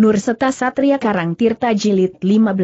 Nur Seta Satria Karang Tirta Jilid 15.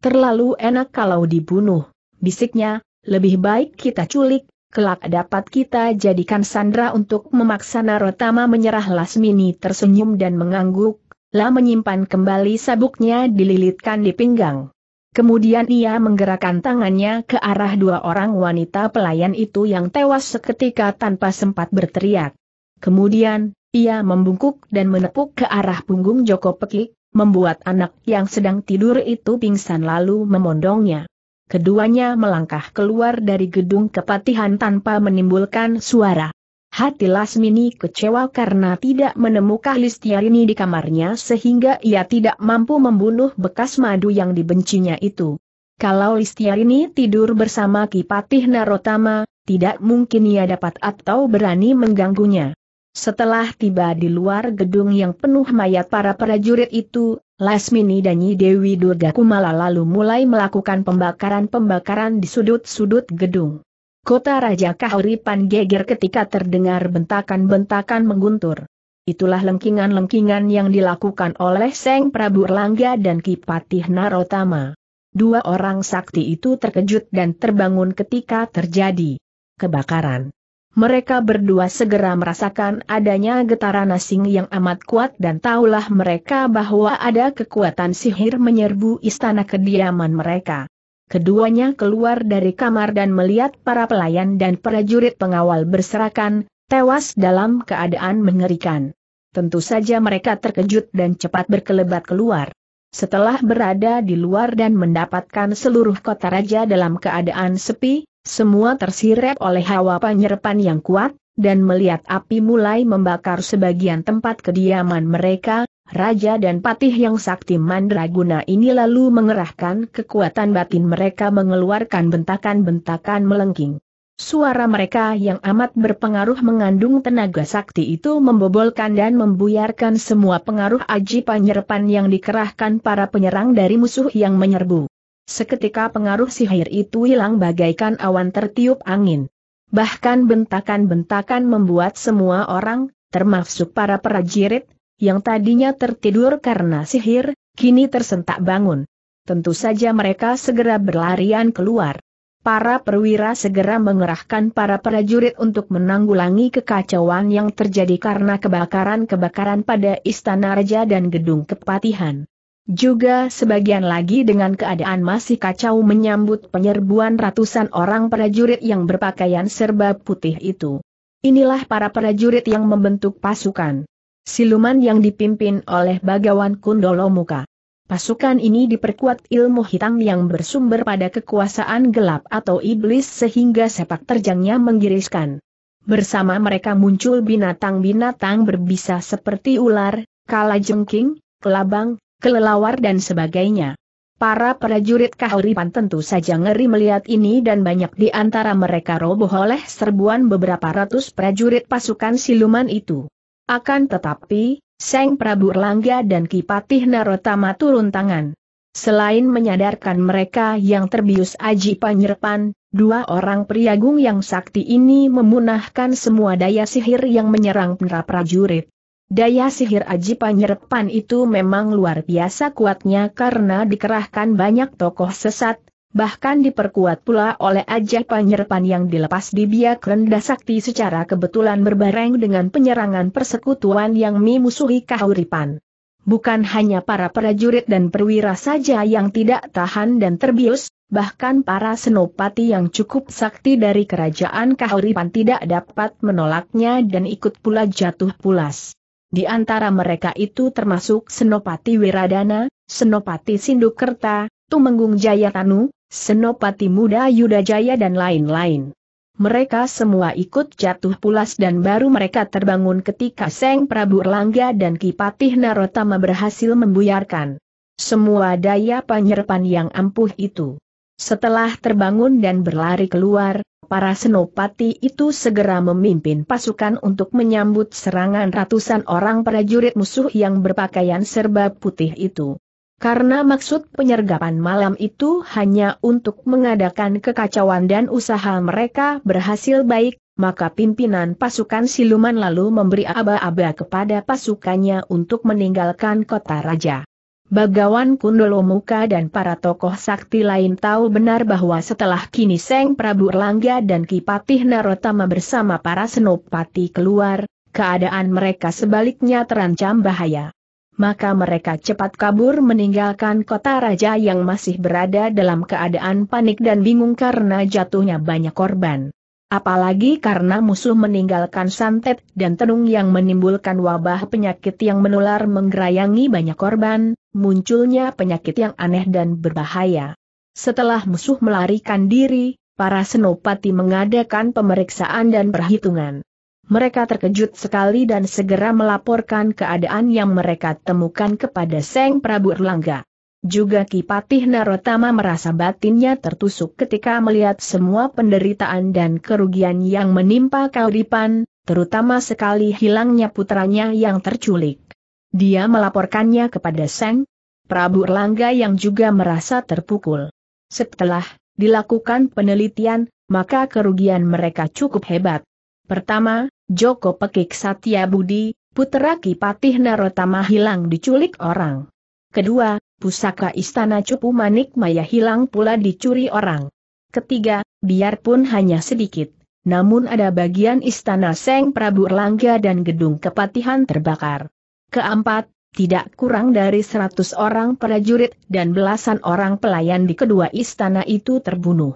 Terlalu enak kalau dibunuh, bisiknya, lebih baik kita culik, kelak dapat kita jadikan sandra untuk memaksa Narotama menyerah Lasmini tersenyum dan mengangguk, La menyimpan kembali sabuknya dililitkan di pinggang. Kemudian ia menggerakkan tangannya ke arah dua orang wanita pelayan itu yang tewas seketika tanpa sempat berteriak. Kemudian, ia membungkuk dan menepuk ke arah punggung Joko Pekik, membuat anak yang sedang tidur itu pingsan lalu memondongnya. Keduanya melangkah keluar dari gedung kepatihan tanpa menimbulkan suara. Hati Lasmini kecewa karena tidak menemukan Listiarini di kamarnya sehingga ia tidak mampu membunuh bekas madu yang dibencinya itu. Kalau Listiarini tidur bersama Kipatih Narotama, tidak mungkin ia dapat atau berani mengganggunya. Setelah tiba di luar gedung yang penuh mayat para prajurit itu, Lasmini dan Nyi Dewi Durga Kumala lalu mulai melakukan pembakaran-pembakaran di sudut-sudut gedung. Kota Raja Kahuripan geger ketika terdengar bentakan-bentakan mengguntur. Itulah lengkingan-lengkingan yang dilakukan oleh Seng Prabu Erlangga dan Kipatih Narotama. Dua orang sakti itu terkejut dan terbangun ketika terjadi kebakaran mereka berdua segera merasakan adanya getaran asing yang amat kuat dan tahulah mereka bahwa ada kekuatan sihir menyerbu istana kediaman mereka. Keduanya keluar dari kamar dan melihat para pelayan dan prajurit pengawal berserakan, tewas dalam keadaan mengerikan. Tentu saja mereka terkejut dan cepat berkelebat keluar. Setelah berada di luar dan mendapatkan seluruh kota raja dalam keadaan sepi, semua tersirat oleh hawa penyerpan yang kuat, dan melihat api mulai membakar sebagian tempat kediaman mereka, Raja dan Patih yang sakti mandraguna ini lalu mengerahkan kekuatan batin mereka mengeluarkan bentakan-bentakan melengking. Suara mereka yang amat berpengaruh mengandung tenaga sakti itu membobolkan dan membuyarkan semua pengaruh aji penyerpan yang dikerahkan para penyerang dari musuh yang menyerbu. Seketika pengaruh sihir itu hilang bagaikan awan tertiup angin. Bahkan bentakan-bentakan membuat semua orang, termasuk para prajurit, yang tadinya tertidur karena sihir, kini tersentak bangun. Tentu saja mereka segera berlarian keluar. Para perwira segera mengerahkan para prajurit untuk menanggulangi kekacauan yang terjadi karena kebakaran-kebakaran pada istana raja dan gedung kepatihan. Juga sebagian lagi dengan keadaan masih kacau menyambut penyerbuan ratusan orang prajurit yang berpakaian serba putih itu. Inilah para prajurit yang membentuk pasukan. Siluman yang dipimpin oleh Bagawan Kundolomuka. Pasukan ini diperkuat ilmu hitam yang bersumber pada kekuasaan gelap atau iblis sehingga sepak terjangnya menggiriskan. Bersama mereka muncul binatang-binatang berbisa seperti ular, kalajengking, kelabang, kelelawar dan sebagainya. Para prajurit Kahuripan tentu saja ngeri melihat ini dan banyak di antara mereka roboh oleh serbuan beberapa ratus prajurit pasukan siluman itu. Akan tetapi, Seng Prabu Erlangga dan Kipatih Narotama turun tangan. Selain menyadarkan mereka yang terbius aji Panyerpan, dua orang priagung yang sakti ini memunahkan semua daya sihir yang menyerang para prajurit. Daya sihir Aji Panyerepan itu memang luar biasa kuatnya karena dikerahkan banyak tokoh sesat, bahkan diperkuat pula oleh Aji Panyerepan yang dilepas di biak rendah sakti secara kebetulan berbareng dengan penyerangan persekutuan yang memusuhi kahuripan. Bukan hanya para prajurit dan perwira saja yang tidak tahan dan terbius, bahkan para senopati yang cukup sakti dari kerajaan kahuripan tidak dapat menolaknya dan ikut pula jatuh pulas. Di antara mereka itu termasuk Senopati Wiradana, Senopati Sindukerta, Tumenggung Jayatanu, Senopati Muda Yudajaya dan lain-lain. Mereka semua ikut jatuh pulas dan baru mereka terbangun ketika Seng Prabu Erlangga dan Kipatih Narotama berhasil membuyarkan semua daya penyerpan yang ampuh itu. Setelah terbangun dan berlari keluar, Para senopati itu segera memimpin pasukan untuk menyambut serangan ratusan orang prajurit musuh yang berpakaian serba putih itu. Karena maksud penyergapan malam itu hanya untuk mengadakan kekacauan dan usaha mereka berhasil baik, maka pimpinan pasukan siluman lalu memberi aba-aba kepada pasukannya untuk meninggalkan kota raja. Bagawan Kundolomuka dan para tokoh sakti lain tahu benar bahwa setelah kini Seng Prabu Erlangga dan Kipatih Narotama bersama para senopati keluar, keadaan mereka sebaliknya terancam bahaya. Maka mereka cepat kabur meninggalkan kota raja yang masih berada dalam keadaan panik dan bingung karena jatuhnya banyak korban apalagi karena musuh meninggalkan santet dan tenung yang menimbulkan wabah penyakit yang menular menggerayangi banyak korban, munculnya penyakit yang aneh dan berbahaya. Setelah musuh melarikan diri, para senopati mengadakan pemeriksaan dan perhitungan. Mereka terkejut sekali dan segera melaporkan keadaan yang mereka temukan kepada Seng Prabu Erlangga. Juga Kipatih Narotama merasa batinnya tertusuk ketika melihat semua penderitaan dan kerugian yang menimpa Kauripan, terutama sekali hilangnya putranya yang terculik. Dia melaporkannya kepada Seng, Prabu Erlangga yang juga merasa terpukul. Setelah dilakukan penelitian, maka kerugian mereka cukup hebat. Pertama, Joko Pekik Satya Budi, putera Kipatih Narotama hilang diculik orang. Kedua, pusaka istana cupu manik maya hilang pula dicuri orang. Ketiga, biarpun hanya sedikit, namun ada bagian istana Seng Prabu Erlangga dan gedung kepatihan terbakar. Keempat, tidak kurang dari seratus orang prajurit dan belasan orang pelayan di kedua istana itu terbunuh.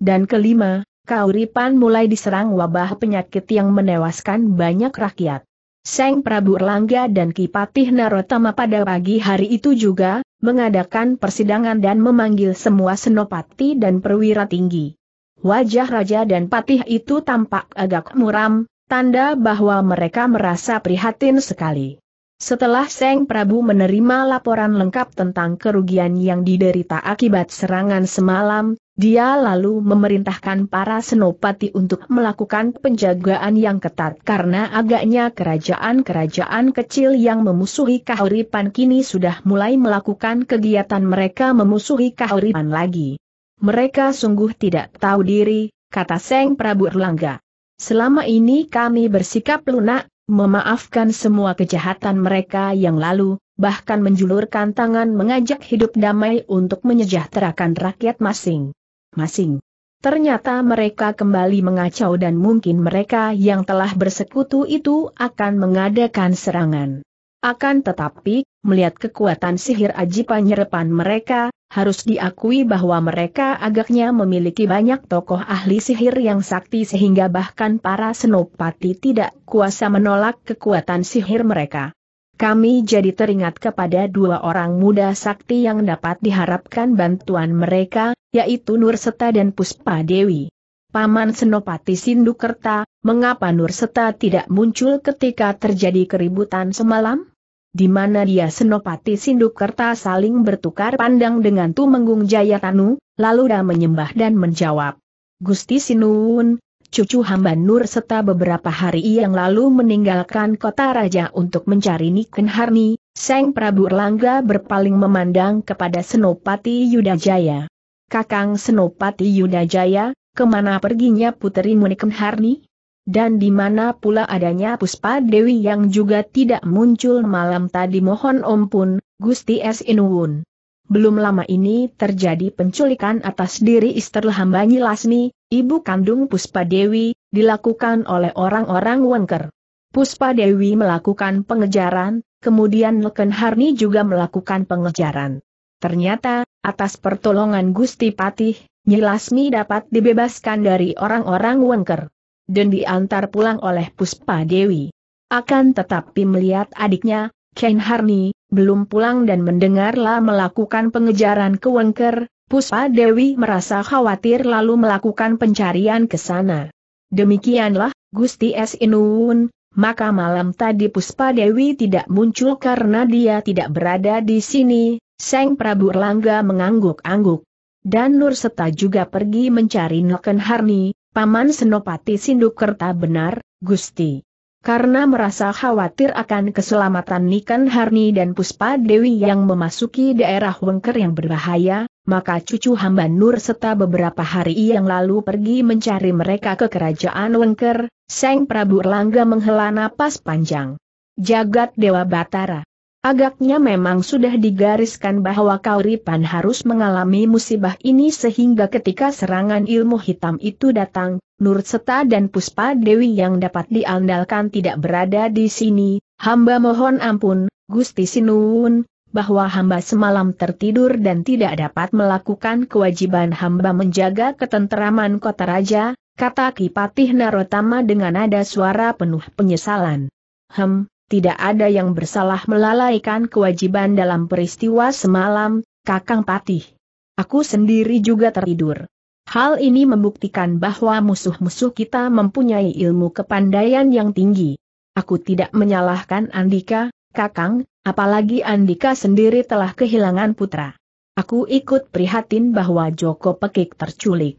Dan kelima, Kauripan mulai diserang wabah penyakit yang menewaskan banyak rakyat. Seng Prabu Erlangga dan Kipatih Narotama pada pagi hari itu juga, mengadakan persidangan dan memanggil semua senopati dan perwira tinggi. Wajah raja dan patih itu tampak agak muram, tanda bahwa mereka merasa prihatin sekali. Setelah Seng Prabu menerima laporan lengkap tentang kerugian yang diderita akibat serangan semalam, dia lalu memerintahkan para senopati untuk melakukan penjagaan yang ketat karena agaknya kerajaan-kerajaan kecil yang memusuhi Kahuripan kini sudah mulai melakukan kegiatan mereka memusuhi Kahuripan lagi. Mereka sungguh tidak tahu diri, kata Seng Prabu Erlangga. Selama ini kami bersikap lunak, memaafkan semua kejahatan mereka yang lalu, bahkan menjulurkan tangan mengajak hidup damai untuk menyejahterakan rakyat masing-masing. Ternyata mereka kembali mengacau dan mungkin mereka yang telah bersekutu itu akan mengadakan serangan. Akan tetapi, melihat kekuatan sihir aji penyerepan mereka, harus diakui bahwa mereka agaknya memiliki banyak tokoh ahli sihir yang sakti sehingga bahkan para senopati tidak kuasa menolak kekuatan sihir mereka. Kami jadi teringat kepada dua orang muda sakti yang dapat diharapkan bantuan mereka, yaitu Nurseta dan Puspa Dewi. Paman Senopati Sindukerta, mengapa Nurseta tidak muncul ketika terjadi keributan semalam? di mana dia senopati sinduk kerta saling bertukar pandang dengan Tumenggung Jayatanu, lalu dia menyembah dan menjawab. Gusti Sinun, cucu hamba Nur serta beberapa hari yang lalu meninggalkan kota raja untuk mencari Niken Harni, Seng Prabu Erlangga berpaling memandang kepada Senopati Yudajaya. Kakang Senopati Yudajaya, kemana perginya puteri Niken Harni? dan di mana pula adanya Puspa Dewi yang juga tidak muncul malam tadi mohon ampun, Gusti S. Inuwun. Belum lama ini terjadi penculikan atas diri istri hamba Lasmi, ibu kandung Puspa Dewi, dilakukan oleh orang-orang Wengker. Puspa Dewi melakukan pengejaran, kemudian Leken Harni juga melakukan pengejaran. Ternyata, atas pertolongan Gusti Patih, Nyilasmi dapat dibebaskan dari orang-orang Wengker dan diantar pulang oleh Puspa Dewi. Akan tetapi melihat adiknya, Ken Harni, belum pulang dan mendengarlah melakukan pengejaran ke Wengker, Puspa Dewi merasa khawatir lalu melakukan pencarian ke sana. Demikianlah, Gusti S. Inun, maka malam tadi Puspa Dewi tidak muncul karena dia tidak berada di sini, Seng Prabu Erlangga mengangguk-angguk. Dan Nur Seta juga pergi mencari Noken Harni, Paman Senopati Sindukerta benar, Gusti. Karena merasa khawatir akan keselamatan Nikan Harni dan Puspa Dewi yang memasuki daerah Wengker yang berbahaya, maka cucu hamba Nur serta beberapa hari yang lalu pergi mencari mereka ke kerajaan Wengker, Seng Prabu Erlangga menghela napas panjang. Jagat Dewa Batara. Agaknya memang sudah digariskan bahwa Kauripan harus mengalami musibah ini sehingga ketika serangan ilmu hitam itu datang, Nur Seta dan Puspa Dewi yang dapat diandalkan tidak berada di sini, hamba mohon ampun, Gusti Sinuun, bahwa hamba semalam tertidur dan tidak dapat melakukan kewajiban hamba menjaga ketenteraman kota raja, kata Kipatih Narotama dengan nada suara penuh penyesalan. Hem, tidak ada yang bersalah melalaikan kewajiban dalam peristiwa semalam, Kakang Patih. Aku sendiri juga tertidur. Hal ini membuktikan bahwa musuh-musuh kita mempunyai ilmu kepandaian yang tinggi. Aku tidak menyalahkan Andika, Kakang, apalagi Andika sendiri telah kehilangan putra. Aku ikut prihatin bahwa Joko Pekik terculik.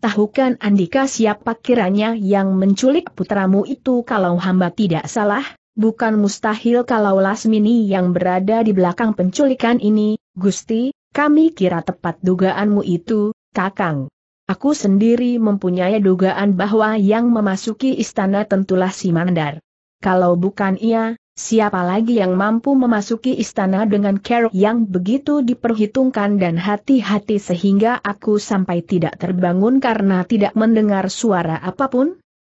Tahukan Andika siapa kiranya yang menculik putramu itu kalau hamba tidak salah, Bukan mustahil kalau Lasmini yang berada di belakang penculikan ini, Gusti, kami kira tepat dugaanmu itu, Kakang. Aku sendiri mempunyai dugaan bahwa yang memasuki istana tentulah si Mandar. Kalau bukan ia, siapa lagi yang mampu memasuki istana dengan care yang begitu diperhitungkan dan hati-hati sehingga aku sampai tidak terbangun karena tidak mendengar suara apapun?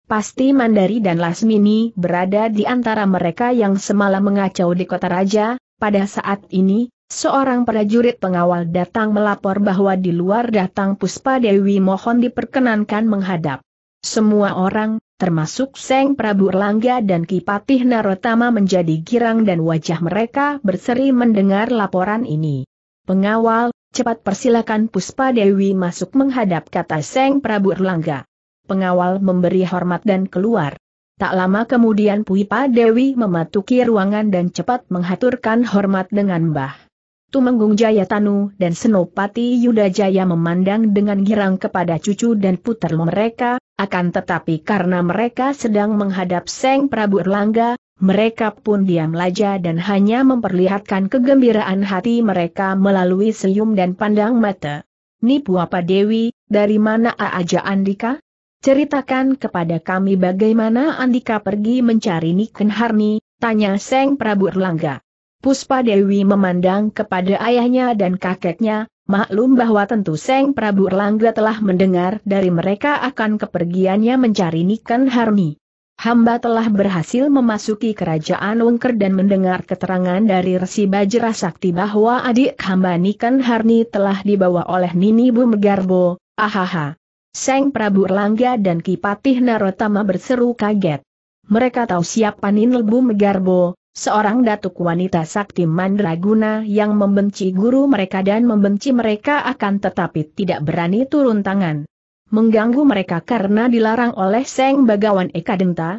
Pasti Mandari dan Lasmini berada di antara mereka yang semalam mengacau di kota raja, pada saat ini, seorang prajurit pengawal datang melapor bahwa di luar datang Puspa Dewi mohon diperkenankan menghadap. Semua orang, termasuk Seng Prabu Erlangga dan Kipatih Narotama menjadi girang dan wajah mereka berseri mendengar laporan ini. Pengawal, cepat persilakan Puspa Dewi masuk menghadap kata Seng Prabu Erlangga pengawal memberi hormat dan keluar. Tak lama kemudian Puipa Dewi mematuki ruangan dan cepat menghaturkan hormat dengan Mbah. Tumenggung Jayatanu dan Senopati Yuda Jaya memandang dengan girang kepada cucu dan puter mereka, akan tetapi karena mereka sedang menghadap Seng Prabu Erlangga, mereka pun diam laja dan hanya memperlihatkan kegembiraan hati mereka melalui senyum dan pandang mata. Nipu apa Dewi, dari mana aja Andika? Ceritakan kepada kami bagaimana Andika pergi mencari Niken Harni, tanya Seng Prabu Erlangga. Puspa Dewi memandang kepada ayahnya dan kakeknya, maklum bahwa tentu Seng Prabu Erlangga telah mendengar dari mereka akan kepergiannya mencari Niken Harni. Hamba telah berhasil memasuki kerajaan Wengker dan mendengar keterangan dari Resi Bajra Sakti bahwa adik hamba Niken Harni telah dibawa oleh Nini Bumgarbo. ahaha. Seng Prabu Erlangga dan Kipatih Narotama berseru kaget. Mereka tahu siapa Ninlebu Megarbo, seorang datuk wanita sakti mandraguna yang membenci guru mereka dan membenci mereka akan tetapi tidak berani turun tangan. Mengganggu mereka karena dilarang oleh Seng Bagawan Eka Denta.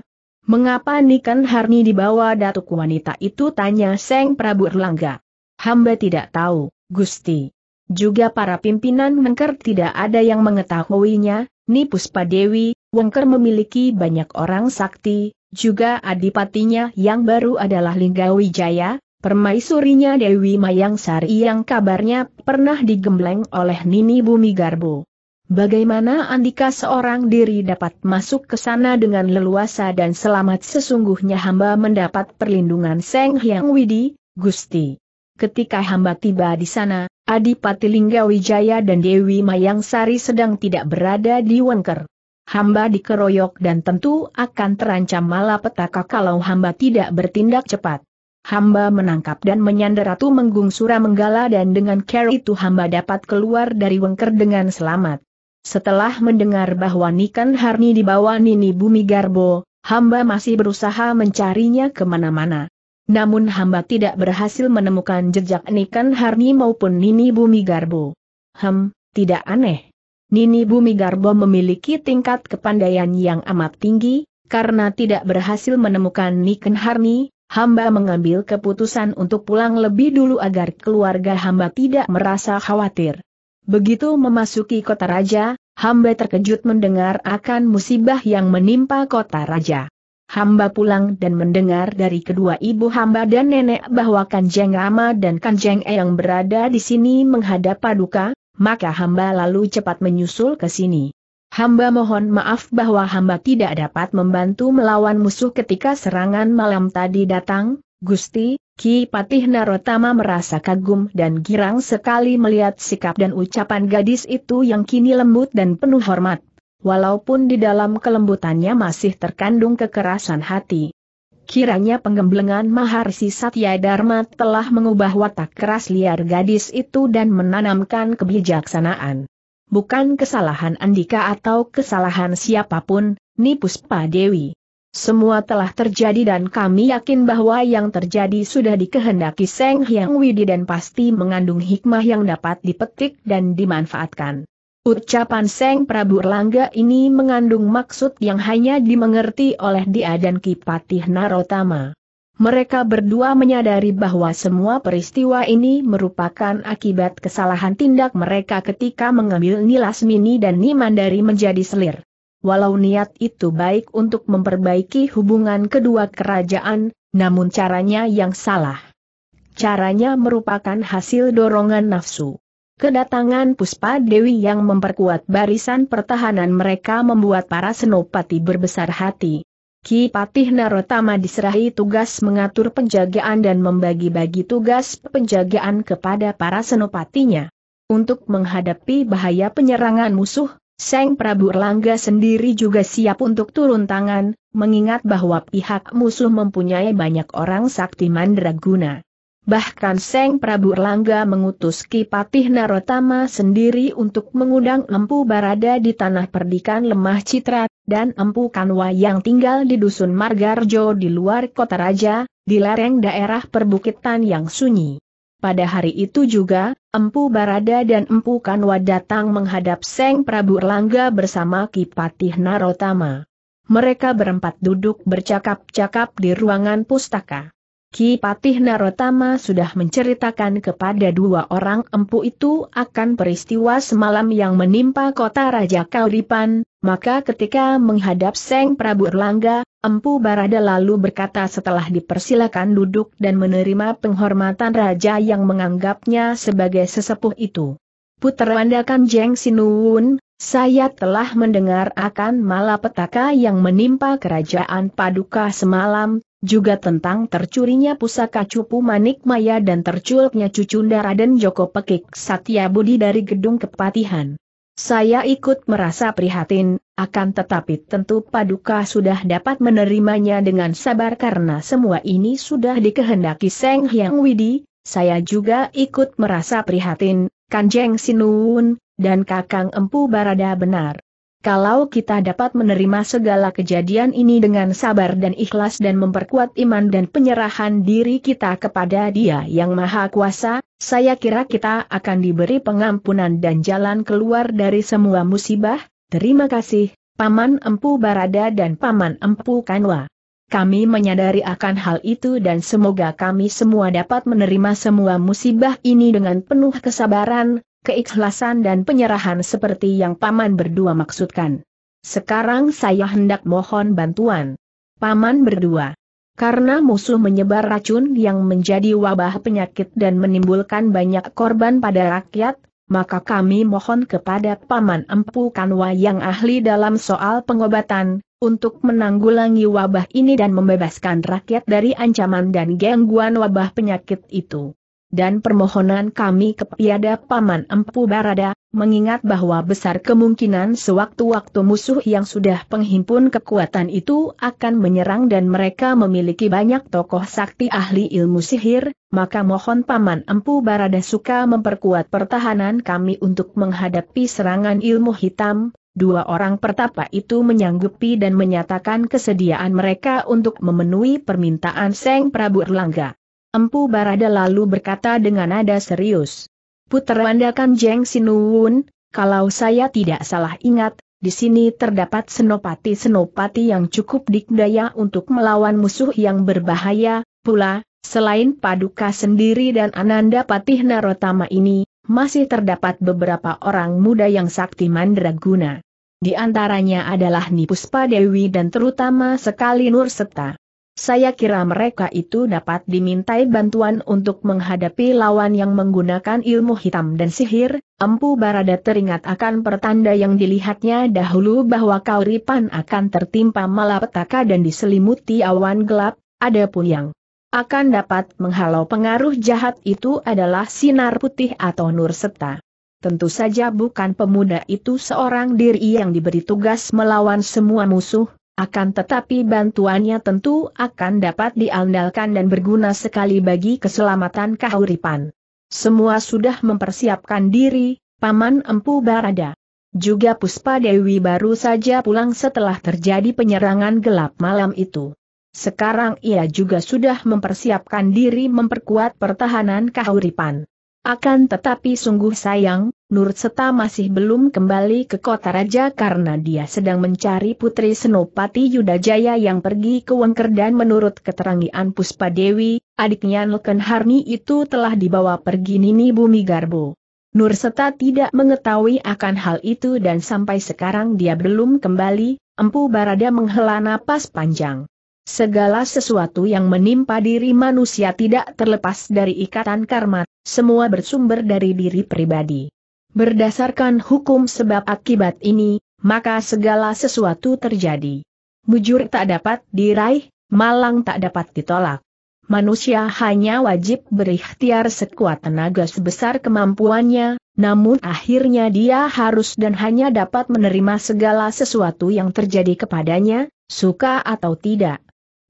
Mengapa Niken Harni dibawa datuk wanita itu tanya Seng Prabu Erlangga. Hamba tidak tahu, Gusti. Juga para pimpinan Wengker tidak ada yang mengetahuinya, Nipus Dewi, Wengker memiliki banyak orang sakti, juga adipatinya yang baru adalah Linggawijaya, permaisurinya Dewi Mayang Sari yang kabarnya pernah digembleng oleh Nini Bumi Garbo. Bagaimana Andika seorang diri dapat masuk ke sana dengan leluasa dan selamat sesungguhnya hamba mendapat perlindungan Seng Hyang Widi, Gusti. Ketika hamba tiba di sana, Adipati Lingga Wijaya dan Dewi Mayang Sari sedang tidak berada di Wengker. Hamba dikeroyok dan tentu akan terancam malapetaka kalau hamba tidak bertindak cepat. Hamba menangkap dan menyandar Ratu Menggung dan dengan care itu hamba dapat keluar dari Wengker dengan selamat. Setelah mendengar bahwa Nikan Harni dibawa Nini Bumi Garbo, hamba masih berusaha mencarinya kemana-mana. Namun hamba tidak berhasil menemukan jejak Nikan Harni maupun Nini Bumi Garbo. Hem, tidak aneh. Nini Bumi Garbo memiliki tingkat kepandaian yang amat tinggi, karena tidak berhasil menemukan Niken Harni, hamba mengambil keputusan untuk pulang lebih dulu agar keluarga hamba tidak merasa khawatir. Begitu memasuki kota raja, hamba terkejut mendengar akan musibah yang menimpa kota raja hamba pulang dan mendengar dari kedua ibu hamba dan nenek bahwa Kanjeng Rama dan Kanjeng Eyang berada di sini menghadap paduka, maka hamba lalu cepat menyusul ke sini. Hamba mohon maaf bahwa hamba tidak dapat membantu melawan musuh ketika serangan malam tadi datang, Gusti, Ki Patih Narotama merasa kagum dan girang sekali melihat sikap dan ucapan gadis itu yang kini lembut dan penuh hormat walaupun di dalam kelembutannya masih terkandung kekerasan hati. Kiranya penggemblengan Maharsi Satya Dharma telah mengubah watak keras liar gadis itu dan menanamkan kebijaksanaan. Bukan kesalahan Andika atau kesalahan siapapun, Nipus Dewi. Semua telah terjadi dan kami yakin bahwa yang terjadi sudah dikehendaki Seng Hyang Widi dan pasti mengandung hikmah yang dapat dipetik dan dimanfaatkan. Ucapan Seng Prabu Erlangga ini mengandung maksud yang hanya dimengerti oleh dia dan Kipatih Narotama. Mereka berdua menyadari bahwa semua peristiwa ini merupakan akibat kesalahan tindak mereka ketika mengambil Nilasmini dan Nimandari menjadi selir. Walau niat itu baik untuk memperbaiki hubungan kedua kerajaan, namun caranya yang salah. Caranya merupakan hasil dorongan nafsu. Kedatangan Puspa Dewi yang memperkuat barisan pertahanan mereka membuat para senopati berbesar hati. Ki Patih Narotama diserahi tugas mengatur penjagaan dan membagi-bagi tugas penjagaan kepada para senopatinya. Untuk menghadapi bahaya penyerangan musuh, Seng Prabu Erlangga sendiri juga siap untuk turun tangan, mengingat bahwa pihak musuh mempunyai banyak orang sakti mandraguna. Bahkan Seng Prabu Erlangga mengutus Kipatih Narotama sendiri untuk mengundang Empu Barada di tanah perdikan lemah citra, dan Empu Kanwa yang tinggal di dusun Margarjo di luar kota raja, di lereng daerah perbukitan yang sunyi. Pada hari itu juga, Empu Barada dan Empu Kanwa datang menghadap Seng Prabu Erlangga bersama Kipatih Narotama. Mereka berempat duduk bercakap-cakap di ruangan pustaka. Ki Patih Narotama sudah menceritakan kepada dua orang empu itu akan peristiwa semalam yang menimpa kota Raja Kauripan, maka ketika menghadap Seng Prabu Erlangga, empu Barada lalu berkata setelah dipersilakan duduk dan menerima penghormatan Raja yang menganggapnya sebagai sesepuh itu. Putra Jeng Sinuun, saya telah mendengar akan malapetaka yang menimpa kerajaan Paduka semalam, juga tentang tercurinya pusaka cupu manik maya dan terculupnya cucunda Raden Joko Pekik Satya Budi dari gedung kepatihan. Saya ikut merasa prihatin, akan tetapi tentu Paduka sudah dapat menerimanya dengan sabar karena semua ini sudah dikehendaki Seng Hyang Widi, saya juga ikut merasa prihatin, Kanjeng Sinun dan Kakang Empu Barada benar. Kalau kita dapat menerima segala kejadian ini dengan sabar dan ikhlas dan memperkuat iman dan penyerahan diri kita kepada Dia yang Maha Kuasa, saya kira kita akan diberi pengampunan dan jalan keluar dari semua musibah. Terima kasih, Paman Empu Barada dan Paman Empu Kanwa. Kami menyadari akan hal itu dan semoga kami semua dapat menerima semua musibah ini dengan penuh kesabaran, keikhlasan dan penyerahan seperti yang Paman berdua maksudkan. Sekarang saya hendak mohon bantuan. Paman berdua. Karena musuh menyebar racun yang menjadi wabah penyakit dan menimbulkan banyak korban pada rakyat, maka kami mohon kepada Paman Empu Kanwa yang ahli dalam soal pengobatan, untuk menanggulangi wabah ini dan membebaskan rakyat dari ancaman dan gangguan wabah penyakit itu. Dan permohonan kami kepada Paman Empu Barada, mengingat bahwa besar kemungkinan sewaktu-waktu musuh yang sudah penghimpun kekuatan itu akan menyerang dan mereka memiliki banyak tokoh sakti ahli ilmu sihir, maka mohon Paman Empu Barada suka memperkuat pertahanan kami untuk menghadapi serangan ilmu hitam, Dua orang pertapa itu menyanggupi dan menyatakan kesediaan mereka untuk memenuhi permintaan Seng Prabu Erlangga. Empu Barada lalu berkata dengan nada serius. Putra Andakan Jeng Sinuwun, kalau saya tidak salah ingat, di sini terdapat senopati-senopati yang cukup dikdaya untuk melawan musuh yang berbahaya, pula, selain Paduka sendiri dan Ananda Patih Narotama ini, masih terdapat beberapa orang muda yang sakti mandraguna. Di antaranya adalah Nipuspa Dewi dan terutama sekali Nur Saya kira mereka itu dapat dimintai bantuan untuk menghadapi lawan yang menggunakan ilmu hitam dan sihir, Empu Barada teringat akan pertanda yang dilihatnya dahulu bahwa Kauripan akan tertimpa malapetaka dan diselimuti awan gelap, adapun yang akan dapat menghalau pengaruh jahat itu adalah sinar putih atau nur serta. Tentu saja bukan pemuda itu seorang diri yang diberi tugas melawan semua musuh, akan tetapi bantuannya tentu akan dapat diandalkan dan berguna sekali bagi keselamatan kahuripan. Semua sudah mempersiapkan diri, Paman Empu Barada. Juga Puspa Dewi baru saja pulang setelah terjadi penyerangan gelap malam itu. Sekarang ia juga sudah mempersiapkan diri memperkuat pertahanan kahuripan. Akan tetapi sungguh sayang, Nurseta masih belum kembali ke kota raja karena dia sedang mencari putri Senopati Yudajaya yang pergi ke Wengker dan menurut keterangan Puspa Dewi, adiknya Nelken Harni itu telah dibawa pergi Nini Bumi Garbo. Nurseta tidak mengetahui akan hal itu dan sampai sekarang dia belum kembali, Empu Barada menghela napas panjang. Segala sesuatu yang menimpa diri manusia tidak terlepas dari ikatan karma, semua bersumber dari diri pribadi. Berdasarkan hukum sebab akibat ini, maka segala sesuatu terjadi. Bujur tak dapat diraih, malang tak dapat ditolak. Manusia hanya wajib berikhtiar sekuat tenaga sebesar kemampuannya, namun akhirnya dia harus dan hanya dapat menerima segala sesuatu yang terjadi kepadanya, suka atau tidak.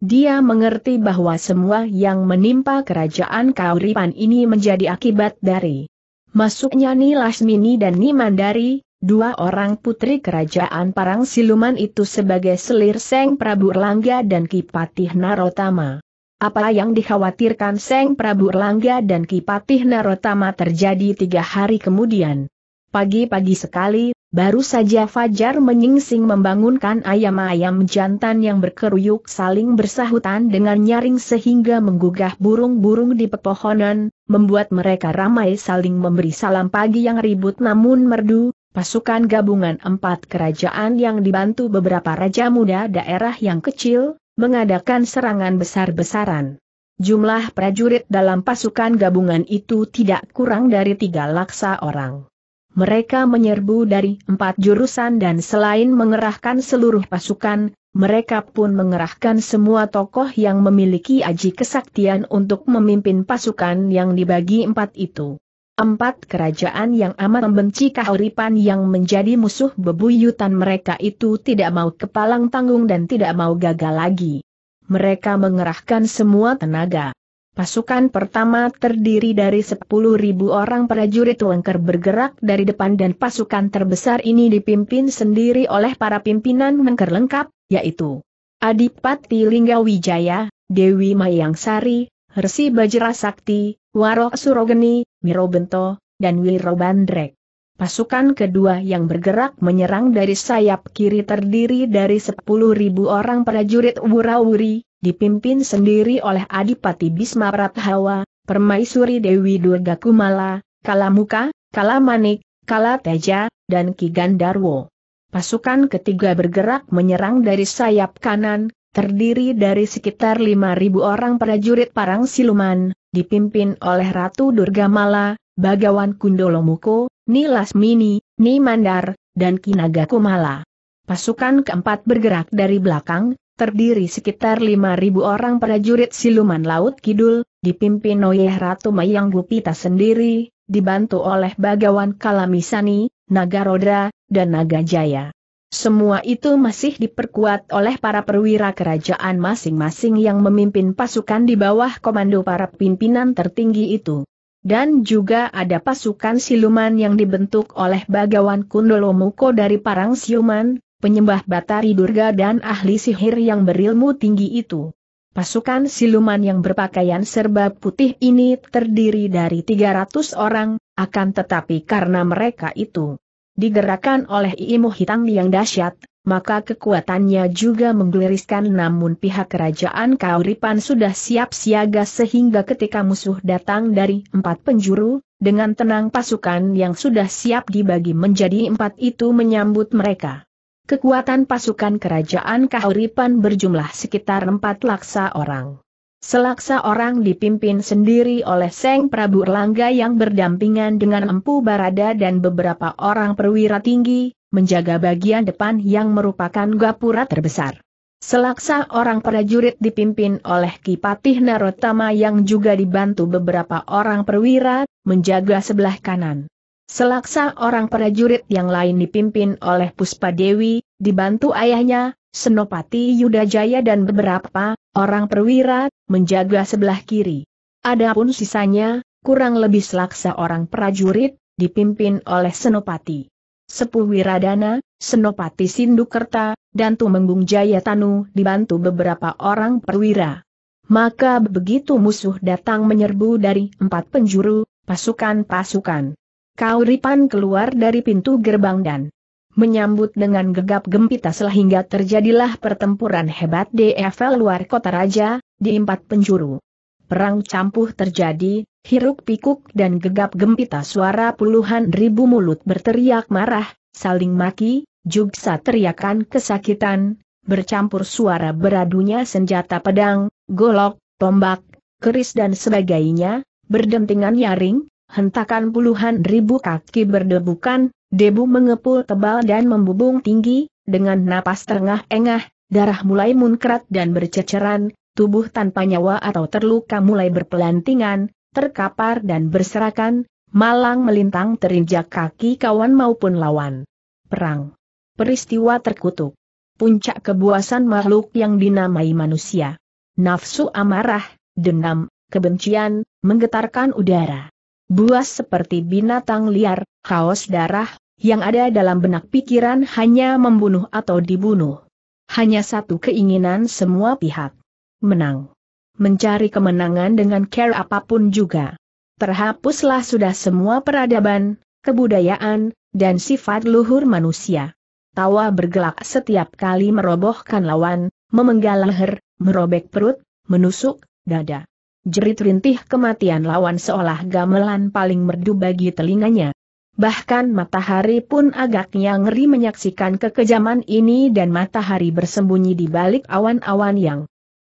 Dia mengerti bahwa semua yang menimpa kerajaan Kauripan ini menjadi akibat dari masuknya Ni Lasmini dan Ni Mandari, dua orang putri kerajaan Parang Siluman itu sebagai selir Seng Prabu Erlangga dan Kipatih Narotama. Apa yang dikhawatirkan Seng Prabu Erlangga dan Kipatih Narotama terjadi tiga hari kemudian. Pagi-pagi sekali, Baru saja Fajar menyingsing membangunkan ayam-ayam jantan yang berkeruyuk saling bersahutan dengan nyaring sehingga menggugah burung-burung di pepohonan, membuat mereka ramai saling memberi salam pagi yang ribut namun merdu, pasukan gabungan empat kerajaan yang dibantu beberapa raja muda daerah yang kecil, mengadakan serangan besar-besaran. Jumlah prajurit dalam pasukan gabungan itu tidak kurang dari tiga laksa orang mereka menyerbu dari empat jurusan dan selain mengerahkan seluruh pasukan, mereka pun mengerahkan semua tokoh yang memiliki aji kesaktian untuk memimpin pasukan yang dibagi empat itu. Empat kerajaan yang amat membenci kahuripan yang menjadi musuh bebuyutan mereka itu tidak mau kepalang tanggung dan tidak mau gagal lagi. Mereka mengerahkan semua tenaga. Pasukan pertama terdiri dari 10.000 orang prajurit Wengker bergerak dari depan dan pasukan terbesar ini dipimpin sendiri oleh para pimpinan Wengker lengkap, yaitu Adipati Lingga Dewi Mayang Sari, Hersi Bajra Sakti, Warok Surogeni, Mirobento, dan Wirobandrek. Pasukan kedua yang bergerak menyerang dari sayap kiri terdiri dari 10.000 orang prajurit Wurawuri, dipimpin sendiri oleh Adipati Bisma Prathawa, Permaisuri Dewi Durga Kumala, Kalamuka, Kalamanik, Kalateja, dan Kigandarwo. Pasukan ketiga bergerak menyerang dari sayap kanan, terdiri dari sekitar 5.000 orang prajurit Parang Siluman, dipimpin oleh Ratu Durga Mala, Bagawan Kundolomuko, Ni Lasmini, Ni Mandar, dan Kinaga Kumala. Pasukan keempat bergerak dari belakang, terdiri sekitar 5.000 orang prajurit siluman Laut Kidul, dipimpin oleh Ratu Mayang Gupita sendiri, dibantu oleh Bagawan Kalamisani, Nagaroda, dan Naga Jaya. Semua itu masih diperkuat oleh para perwira kerajaan masing-masing yang memimpin pasukan di bawah komando para pimpinan tertinggi itu. Dan juga ada pasukan siluman yang dibentuk oleh Bagawan Kundolomuko dari Parang Siuman, penyembah Batari Durga dan ahli sihir yang berilmu tinggi itu. Pasukan siluman yang berpakaian serba putih ini terdiri dari 300 orang, akan tetapi karena mereka itu digerakkan oleh ilmu hitam yang dahsyat, maka kekuatannya juga menggeliriskan namun pihak kerajaan Kauripan sudah siap siaga sehingga ketika musuh datang dari empat penjuru, dengan tenang pasukan yang sudah siap dibagi menjadi empat itu menyambut mereka. Kekuatan pasukan kerajaan Kauripan berjumlah sekitar empat laksa orang. Selaksa orang dipimpin sendiri oleh Seng Prabu Erlangga yang berdampingan dengan Empu Barada dan beberapa orang perwira tinggi, menjaga bagian depan yang merupakan gapura terbesar. Selaksa orang prajurit dipimpin oleh Kipatih Narotama yang juga dibantu beberapa orang perwira, menjaga sebelah kanan. Selaksa orang prajurit yang lain dipimpin oleh Puspa Dewi, dibantu ayahnya, Senopati Yudajaya dan beberapa orang perwira, menjaga sebelah kiri. Adapun sisanya, kurang lebih selaksa orang prajurit, dipimpin oleh Senopati. Sepuh Wiradana, Senopati Sindukerta, dan Tumenggung Jayatanu dibantu beberapa orang perwira. Maka begitu musuh datang menyerbu dari empat penjuru, pasukan-pasukan. Kauripan keluar dari pintu gerbang dan menyambut dengan gegap gempita sehingga terjadilah pertempuran hebat di luar kota raja, di empat penjuru perang campuh terjadi, hiruk pikuk dan gegap gempita suara puluhan ribu mulut berteriak marah, saling maki, juga teriakan kesakitan, bercampur suara beradunya senjata pedang, golok, tombak, keris dan sebagainya, berdentingan nyaring, hentakan puluhan ribu kaki berdebukan, debu mengepul tebal dan membubung tinggi, dengan napas terengah-engah, darah mulai munkrat dan berceceran, tubuh tanpa nyawa atau terluka mulai berpelantingan, terkapar dan berserakan, malang melintang terinjak kaki kawan maupun lawan. Perang. Peristiwa terkutuk. Puncak kebuasan makhluk yang dinamai manusia. Nafsu amarah, dendam, kebencian, menggetarkan udara. Buas seperti binatang liar, haus darah, yang ada dalam benak pikiran hanya membunuh atau dibunuh. Hanya satu keinginan semua pihak menang. Mencari kemenangan dengan care apapun juga. Terhapuslah sudah semua peradaban, kebudayaan, dan sifat luhur manusia. Tawa bergelak setiap kali merobohkan lawan, memenggal leher, merobek perut, menusuk, dada. Jerit rintih kematian lawan seolah gamelan paling merdu bagi telinganya. Bahkan matahari pun agaknya ngeri menyaksikan kekejaman ini dan matahari bersembunyi di balik awan-awan yang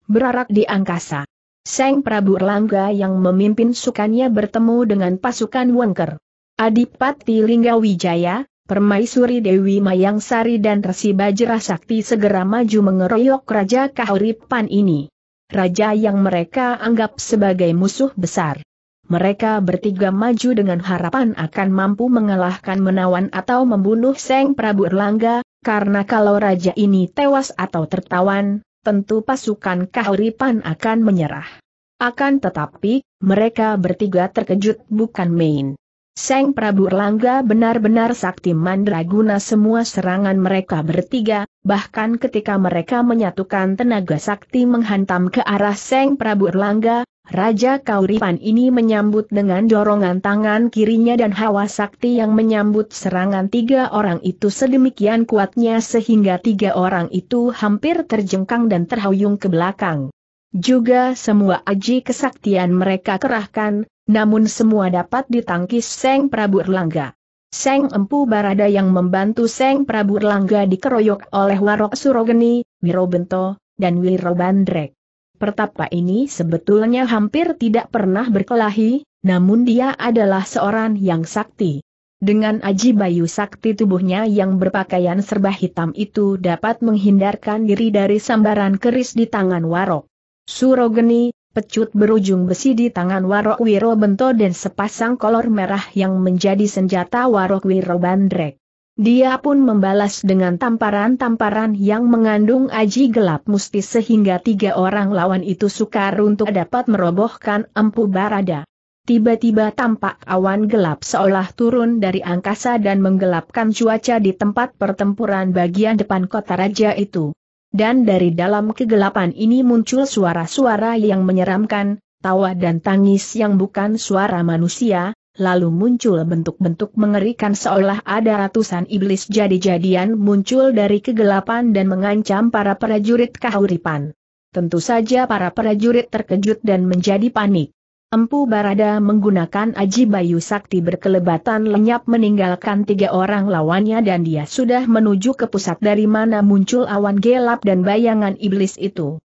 berarak di angkasa. Seng Prabu Erlangga yang memimpin sukannya bertemu dengan pasukan Wengker. Adipati Linggawijaya, Permaisuri Dewi Mayang Sari dan Resi Bajra Sakti segera maju mengeroyok Raja Kahuripan ini. Raja yang mereka anggap sebagai musuh besar. Mereka bertiga maju dengan harapan akan mampu mengalahkan menawan atau membunuh Seng Prabu Erlangga, karena kalau raja ini tewas atau tertawan, tentu pasukan Kahuripan akan menyerah. Akan tetapi, mereka bertiga terkejut bukan main. Seng Prabu Erlangga benar-benar sakti mandraguna semua serangan mereka bertiga, bahkan ketika mereka menyatukan tenaga sakti menghantam ke arah Seng Prabu Erlangga, Raja Kauripan ini menyambut dengan dorongan tangan kirinya dan hawa sakti yang menyambut serangan tiga orang itu sedemikian kuatnya sehingga tiga orang itu hampir terjengkang dan terhuyung ke belakang. Juga semua aji kesaktian mereka kerahkan, namun semua dapat ditangkis Seng Prabu Erlangga. Seng Empu Barada yang membantu Seng Prabu Erlangga dikeroyok oleh Warok Surogeni, Wirobento, dan Wirobandrek. Pertapa ini sebetulnya hampir tidak pernah berkelahi, namun dia adalah seorang yang sakti. Dengan aji bayu sakti tubuhnya yang berpakaian serba hitam itu dapat menghindarkan diri dari sambaran keris di tangan Warok. Surogeni, pecut berujung besi di tangan Warok Wiro Bento dan sepasang kolor merah yang menjadi senjata Warok Wiro Bandrek. Dia pun membalas dengan tamparan-tamparan yang mengandung aji gelap musti sehingga tiga orang lawan itu sukar untuk dapat merobohkan empu barada. Tiba-tiba tampak awan gelap seolah turun dari angkasa dan menggelapkan cuaca di tempat pertempuran bagian depan kota raja itu dan dari dalam kegelapan ini muncul suara-suara yang menyeramkan, tawa dan tangis yang bukan suara manusia, lalu muncul bentuk-bentuk mengerikan seolah ada ratusan iblis jadi-jadian muncul dari kegelapan dan mengancam para prajurit kahuripan. Tentu saja para prajurit terkejut dan menjadi panik. Empu Barada menggunakan Aji Bayu Sakti berkelebatan lenyap meninggalkan tiga orang lawannya dan dia sudah menuju ke pusat dari mana muncul awan gelap dan bayangan iblis itu.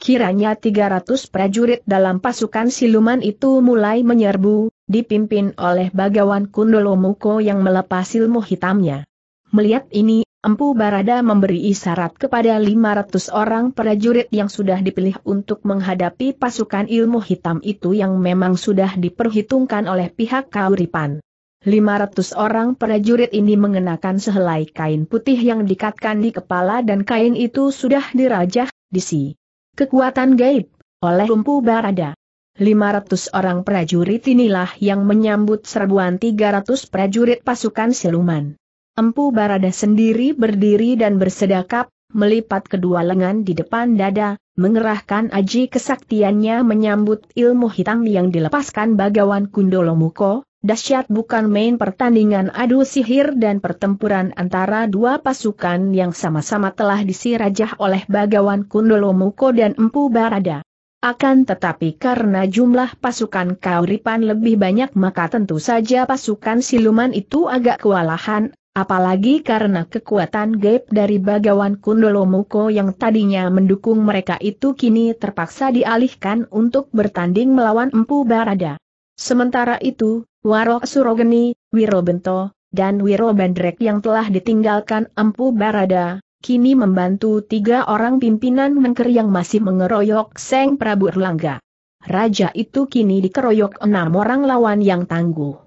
Kiranya 300 prajurit dalam pasukan siluman itu mulai menyerbu, dipimpin oleh Bagawan Kundolomuko yang melepas ilmu hitamnya. Melihat ini, Empu Barada memberi isyarat kepada 500 orang prajurit yang sudah dipilih untuk menghadapi pasukan ilmu hitam itu yang memang sudah diperhitungkan oleh pihak Kauripan. 500 orang prajurit ini mengenakan sehelai kain putih yang dikatkan di kepala dan kain itu sudah dirajah, disi. Kekuatan gaib, oleh Empu Barada. 500 orang prajurit inilah yang menyambut serbuan 300 prajurit pasukan siluman. Empu Barada sendiri berdiri dan bersedekap, melipat kedua lengan di depan dada, mengerahkan aji kesaktiannya menyambut ilmu hitam yang dilepaskan bagawan Kundolomuko. Dasyat bukan main pertandingan adu sihir dan pertempuran antara dua pasukan yang sama-sama telah disirajah oleh Bagawan Kundolomuko dan Empu Barada. Akan tetapi karena jumlah pasukan Kauripan lebih banyak maka tentu saja pasukan siluman itu agak kewalahan, Apalagi karena kekuatan gaib dari Bagawan Kundolo Muko yang tadinya mendukung mereka itu kini terpaksa dialihkan untuk bertanding melawan Empu Barada. Sementara itu, Warok Surogeni, Wirobento, dan Wiro yang telah ditinggalkan Empu Barada, kini membantu tiga orang pimpinan mengker yang masih mengeroyok Seng Prabu Erlangga. Raja itu kini dikeroyok enam orang lawan yang tangguh.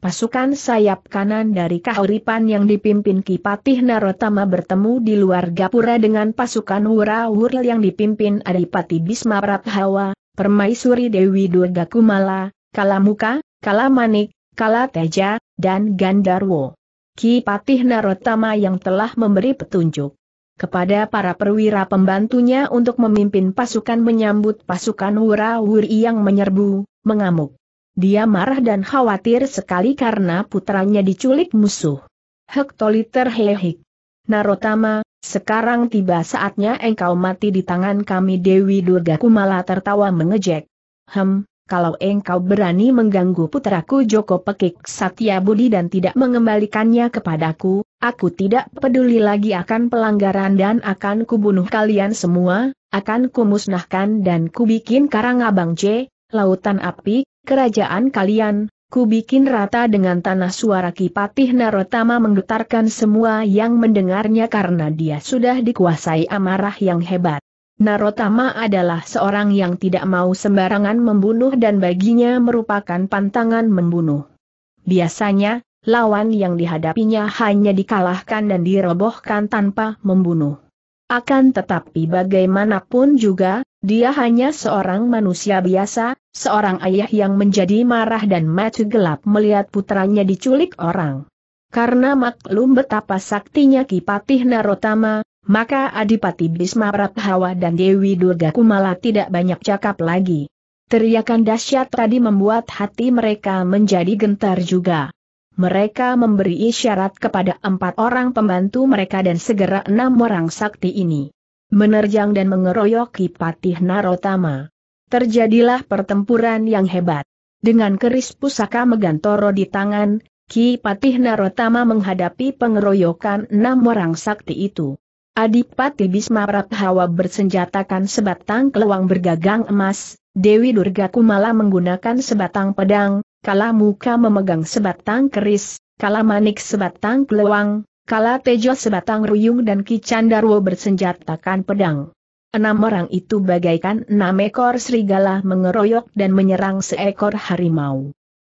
Pasukan sayap kanan dari Kahuripan yang dipimpin Kipatih Narotama bertemu di luar Gapura dengan pasukan Wura-Wurl yang dipimpin Adipati Bisma Prathawa, Permaisuri Dewi Durga Kumala, Kalamuka, Kalamanik, Kalateja, dan Gandarwo. Kipatih Narotama yang telah memberi petunjuk kepada para perwira pembantunya untuk memimpin pasukan menyambut pasukan Wura-Wuri yang menyerbu, mengamuk. Dia marah dan khawatir sekali karena putranya diculik musuh. Hektoliter hehik. Narotama, sekarang tiba saatnya engkau mati di tangan kami Dewi Durga Kumala tertawa mengejek. Hem, kalau engkau berani mengganggu putraku Joko Pekik Satya Budi dan tidak mengembalikannya kepadaku, aku tidak peduli lagi akan pelanggaran dan akan kubunuh kalian semua, akan kumusnahkan dan kubikin karang abang C, lautan api, kerajaan kalian, ku bikin rata dengan tanah suara Kipatih Narotama menggetarkan semua yang mendengarnya karena dia sudah dikuasai amarah yang hebat. Narotama adalah seorang yang tidak mau sembarangan membunuh dan baginya merupakan pantangan membunuh. Biasanya, lawan yang dihadapinya hanya dikalahkan dan dirobohkan tanpa membunuh. Akan tetapi bagaimanapun juga, dia hanya seorang manusia biasa, seorang ayah yang menjadi marah dan mati gelap melihat putranya diculik orang. Karena maklum betapa saktinya Kipatih Narotama, maka Adipati Bisma Prathawa dan Dewi Durga Kumala tidak banyak cakap lagi. Teriakan dahsyat tadi membuat hati mereka menjadi gentar juga mereka memberi isyarat kepada empat orang pembantu mereka dan segera enam orang sakti ini menerjang dan mengeroyoki Patih Narotama. Terjadilah pertempuran yang hebat. Dengan keris pusaka Megantoro di tangan, Ki Patih Narotama menghadapi pengeroyokan enam orang sakti itu. Adipati Bisma Prabhawa bersenjatakan sebatang keluang bergagang emas, Dewi Durga Kumala menggunakan sebatang pedang, kala muka memegang sebatang keris, kala manik sebatang kelewang, kala tejo sebatang ruyung dan kicandarwo bersenjatakan pedang. Enam orang itu bagaikan enam ekor serigala mengeroyok dan menyerang seekor harimau.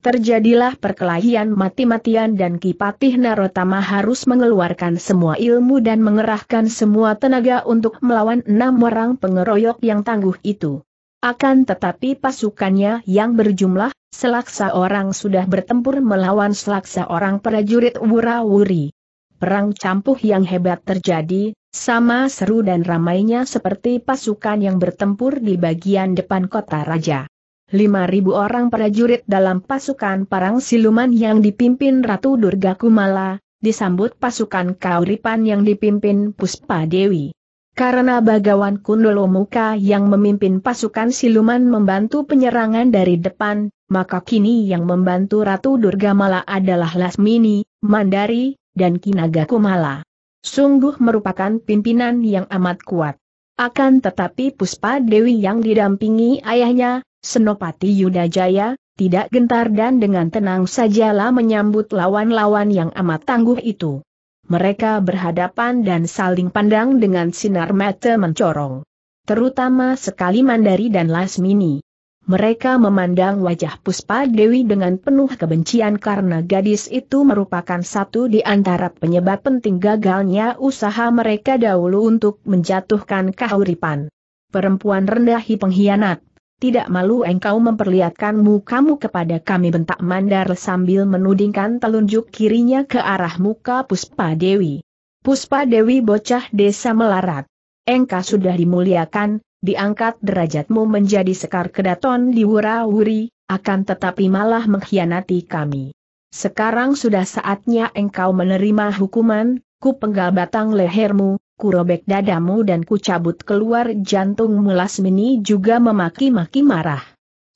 Terjadilah perkelahian mati-matian dan Kipatih Narotama harus mengeluarkan semua ilmu dan mengerahkan semua tenaga untuk melawan enam orang pengeroyok yang tangguh itu. Akan tetapi pasukannya yang berjumlah selaksa orang sudah bertempur melawan selaksa orang prajurit Wurawuri. Perang campuh yang hebat terjadi, sama seru dan ramainya seperti pasukan yang bertempur di bagian depan kota raja. 5.000 orang prajurit dalam pasukan parang siluman yang dipimpin Ratu Durga Kumala, disambut pasukan Kauripan yang dipimpin Puspa Dewi. Karena Bagawan Kundolomuka yang memimpin pasukan siluman membantu penyerangan dari depan, maka kini yang membantu Ratu Durga Mala adalah Lasmini, Mandari, dan Kinaga Kumala. Sungguh merupakan pimpinan yang amat kuat. Akan tetapi Puspa Dewi yang didampingi ayahnya, Senopati Yudajaya, tidak gentar dan dengan tenang sajalah menyambut lawan-lawan yang amat tangguh itu. Mereka berhadapan dan saling pandang dengan sinar mata mencorong. Terutama sekali Mandari dan Lasmini. Mereka memandang wajah Puspa Dewi dengan penuh kebencian karena gadis itu merupakan satu di antara penyebab penting gagalnya usaha mereka dahulu untuk menjatuhkan kahuripan. Perempuan rendahi pengkhianat, tidak malu engkau memperlihatkan mukamu kepada kami bentak mandar sambil menudingkan telunjuk kirinya ke arah muka Puspa Dewi. Puspa Dewi bocah desa melarat. Engkau sudah dimuliakan, diangkat derajatmu menjadi Sekar Kedaton di Wurawuri, akan tetapi malah mengkhianati kami. Sekarang sudah saatnya engkau menerima hukuman, ku penggal batang lehermu, ku robek dadamu dan ku cabut keluar jantungmu Lasmini juga memaki-maki marah.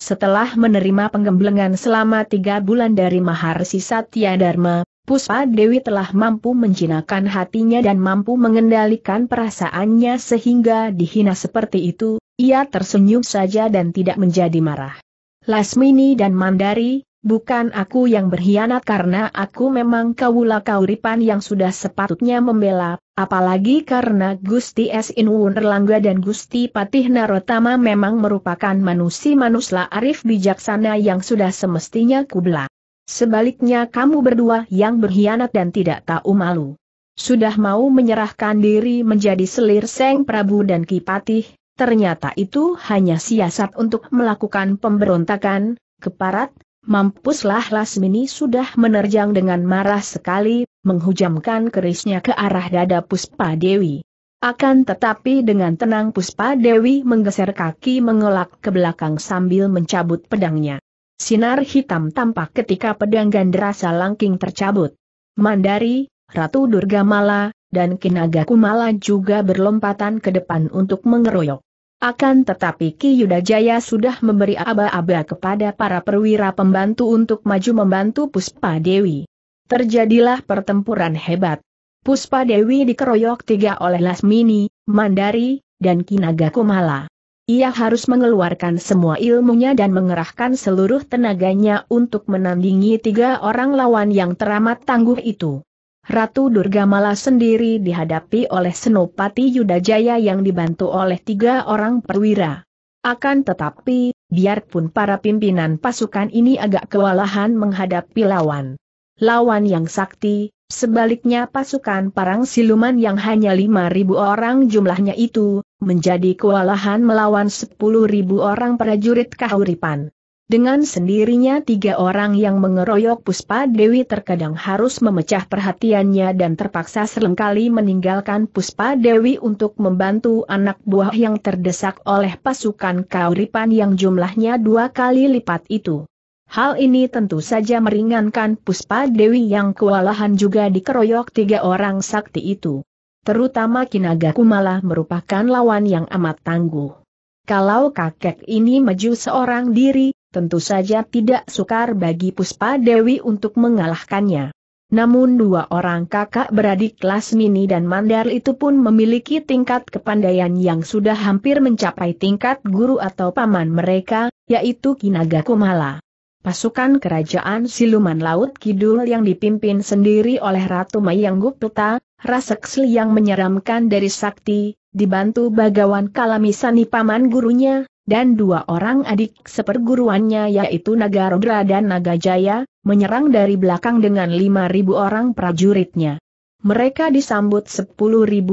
Setelah menerima penggemblengan selama tiga bulan dari Maharsi Satya Dharma, Puspa Dewi telah mampu menjinakkan hatinya dan mampu mengendalikan perasaannya sehingga dihina seperti itu, ia tersenyum saja dan tidak menjadi marah. Lasmini dan Mandari, bukan aku yang berkhianat karena aku memang kawula kauripan yang sudah sepatutnya membela, apalagi karena Gusti S. Inwun Erlangga dan Gusti Patih Narotama memang merupakan manusia manusia arif bijaksana yang sudah semestinya kubla. Sebaliknya kamu berdua yang berkhianat dan tidak tahu malu. Sudah mau menyerahkan diri menjadi selir Seng Prabu dan Kipatih, ternyata itu hanya siasat untuk melakukan pemberontakan, keparat, Mampuslah Lasmini sudah menerjang dengan marah sekali, menghujamkan kerisnya ke arah dada Puspa Dewi. Akan tetapi dengan tenang Puspa Dewi menggeser kaki mengelak ke belakang sambil mencabut pedangnya. Sinar hitam tampak ketika pedang gandrasa langking tercabut. Mandari, Ratu Durga Mala, dan Kinaga Kumala juga berlompatan ke depan untuk mengeroyok. Akan tetapi Ki Yudajaya sudah memberi aba-aba kepada para perwira pembantu untuk maju membantu Puspa Dewi. Terjadilah pertempuran hebat. Puspa Dewi dikeroyok tiga oleh Lasmini, Mandari, dan Kinaga Kumala. Ia harus mengeluarkan semua ilmunya dan mengerahkan seluruh tenaganya untuk menandingi tiga orang lawan yang teramat tangguh itu. Ratu Durga Durgamala sendiri dihadapi oleh Senopati Yudajaya yang dibantu oleh tiga orang perwira. Akan tetapi, biarpun para pimpinan pasukan ini agak kewalahan menghadapi lawan. Lawan yang sakti, sebaliknya pasukan parang siluman yang hanya 5.000 orang jumlahnya itu, menjadi kewalahan melawan 10.000 orang prajurit kahuripan. Dengan sendirinya tiga orang yang mengeroyok Puspa Dewi terkadang harus memecah perhatiannya dan terpaksa seringkali meninggalkan Puspa Dewi untuk membantu anak buah yang terdesak oleh pasukan Kauripan yang jumlahnya dua kali lipat itu. Hal ini tentu saja meringankan Puspa Dewi yang kewalahan juga dikeroyok tiga orang sakti itu. Terutama Kinaga Kumala merupakan lawan yang amat tangguh. Kalau kakek ini maju seorang diri, tentu saja tidak sukar bagi Puspa Dewi untuk mengalahkannya. Namun dua orang kakak beradik kelas mini dan Mandar itu pun memiliki tingkat kepandaian yang sudah hampir mencapai tingkat guru atau paman mereka, yaitu Kinaga Kumala pasukan kerajaan siluman laut kidul yang dipimpin sendiri oleh Ratu Mayang Gupta, raseksli yang menyeramkan dari sakti, dibantu bagawan kalamisani paman gurunya, dan dua orang adik seperguruannya yaitu Nagarodra dan Nagajaya, menyerang dari belakang dengan 5.000 orang prajuritnya. Mereka disambut 10.000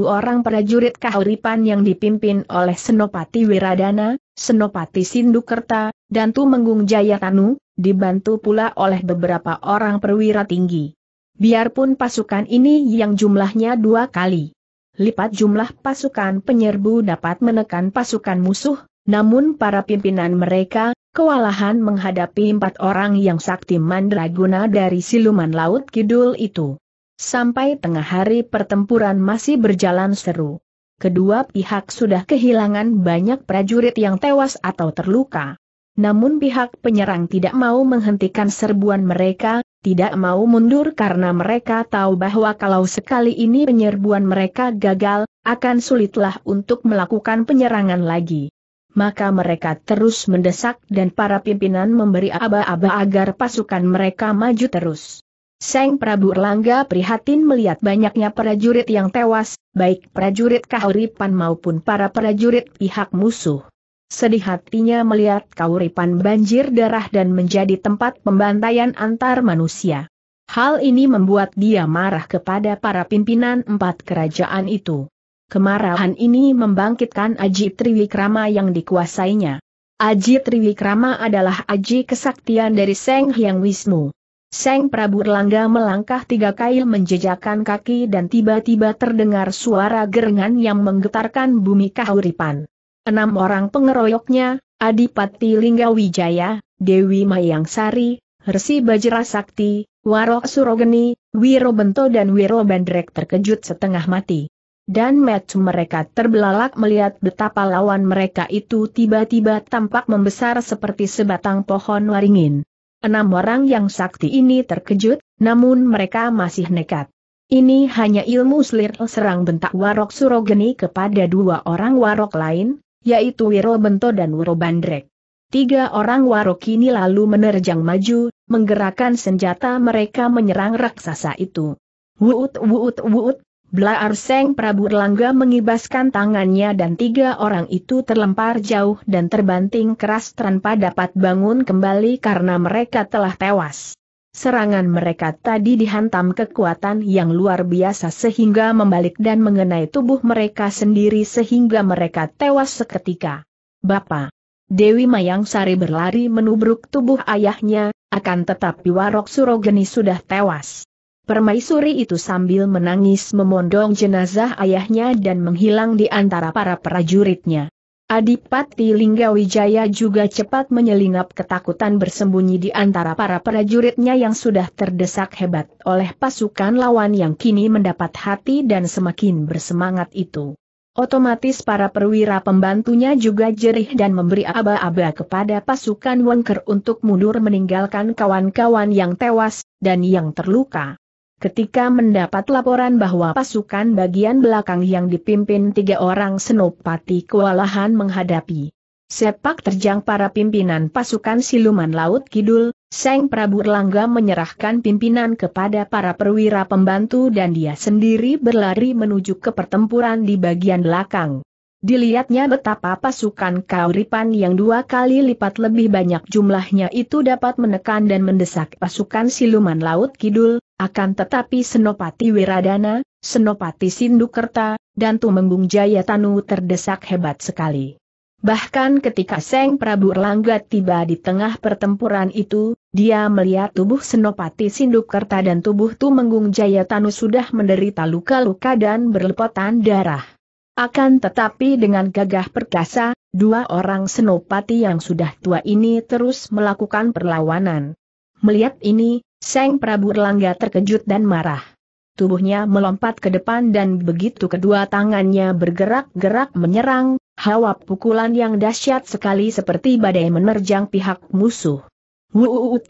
orang prajurit Kahuripan yang dipimpin oleh Senopati Wiradana, Senopati Sindukerta, dan Tumenggung Jayatanu, dibantu pula oleh beberapa orang perwira tinggi. Biarpun pasukan ini yang jumlahnya dua kali lipat jumlah pasukan penyerbu dapat menekan pasukan musuh, namun para pimpinan mereka, kewalahan menghadapi empat orang yang sakti mandraguna dari siluman laut kidul itu. Sampai tengah hari pertempuran masih berjalan seru. Kedua pihak sudah kehilangan banyak prajurit yang tewas atau terluka. Namun pihak penyerang tidak mau menghentikan serbuan mereka, tidak mau mundur karena mereka tahu bahwa kalau sekali ini penyerbuan mereka gagal, akan sulitlah untuk melakukan penyerangan lagi. Maka mereka terus mendesak dan para pimpinan memberi aba-aba agar pasukan mereka maju terus. Seng Prabu Erlangga prihatin melihat banyaknya prajurit yang tewas, baik prajurit kahuripan maupun para prajurit pihak musuh. Sedih hatinya melihat kauripan banjir darah dan menjadi tempat pembantaian antar manusia. Hal ini membuat dia marah kepada para pimpinan empat kerajaan itu. Kemarahan ini membangkitkan Aji Triwikrama yang dikuasainya. Aji Triwikrama adalah aji kesaktian dari Seng Hyang Wisnu. Seng Prabu Erlangga melangkah tiga kail menjejakan kaki dan tiba-tiba terdengar suara gerengan yang menggetarkan bumi kahuripan enam orang pengeroyoknya, Adipati Linggawijaya, Dewi Mayang Sari, Resi Bajra Sakti, Warok Surogeni, Wiro Bento dan Wiro Bandrek terkejut setengah mati. Dan match mereka terbelalak melihat betapa lawan mereka itu tiba-tiba tampak membesar seperti sebatang pohon waringin. Enam orang yang sakti ini terkejut, namun mereka masih nekat. Ini hanya ilmu selir serang bentak Warok Surogeni kepada dua orang Warok lain, yaitu Wiro Bento dan Wiro Bandrek. Tiga orang warok ini lalu menerjang maju, menggerakkan senjata mereka menyerang raksasa itu. Wuut wuut wuut, Blaar Seng Prabu Erlangga mengibaskan tangannya dan tiga orang itu terlempar jauh dan terbanting keras tanpa dapat bangun kembali karena mereka telah tewas. Serangan mereka tadi dihantam kekuatan yang luar biasa sehingga membalik dan mengenai tubuh mereka sendiri sehingga mereka tewas seketika. Bapak Dewi Mayang Sari berlari menubruk tubuh ayahnya, akan tetapi Warok Surogeni sudah tewas. Permaisuri itu sambil menangis memondong jenazah ayahnya dan menghilang di antara para prajuritnya. Adipati Linggawijaya juga cepat menyelinap ketakutan bersembunyi di antara para prajuritnya yang sudah terdesak hebat oleh pasukan lawan yang kini mendapat hati dan semakin bersemangat itu. Otomatis para perwira pembantunya juga jerih dan memberi aba-aba kepada pasukan Wengker untuk mundur meninggalkan kawan-kawan yang tewas dan yang terluka. Ketika mendapat laporan bahwa pasukan bagian belakang yang dipimpin tiga orang senopati kewalahan menghadapi sepak terjang para pimpinan pasukan siluman laut kidul, Seng Prabu Erlangga menyerahkan pimpinan kepada para perwira pembantu dan dia sendiri berlari menuju ke pertempuran di bagian belakang. Dilihatnya betapa pasukan Kauripan yang dua kali lipat lebih banyak jumlahnya itu dapat menekan dan mendesak pasukan siluman Laut Kidul, akan tetapi Senopati Wiradana, Senopati Sindukerta, dan Tumenggung Jayatanu terdesak hebat sekali. Bahkan ketika Seng Prabu Erlangga tiba di tengah pertempuran itu, dia melihat tubuh Senopati Sindukerta dan tubuh Tumenggung Jayatanu sudah menderita luka-luka dan berlepotan darah. Akan tetapi dengan gagah perkasa, dua orang senopati yang sudah tua ini terus melakukan perlawanan. Melihat ini, Seng Prabu Erlangga terkejut dan marah. Tubuhnya melompat ke depan dan begitu kedua tangannya bergerak-gerak menyerang, hawa pukulan yang dahsyat sekali seperti badai menerjang pihak musuh. Wuuut,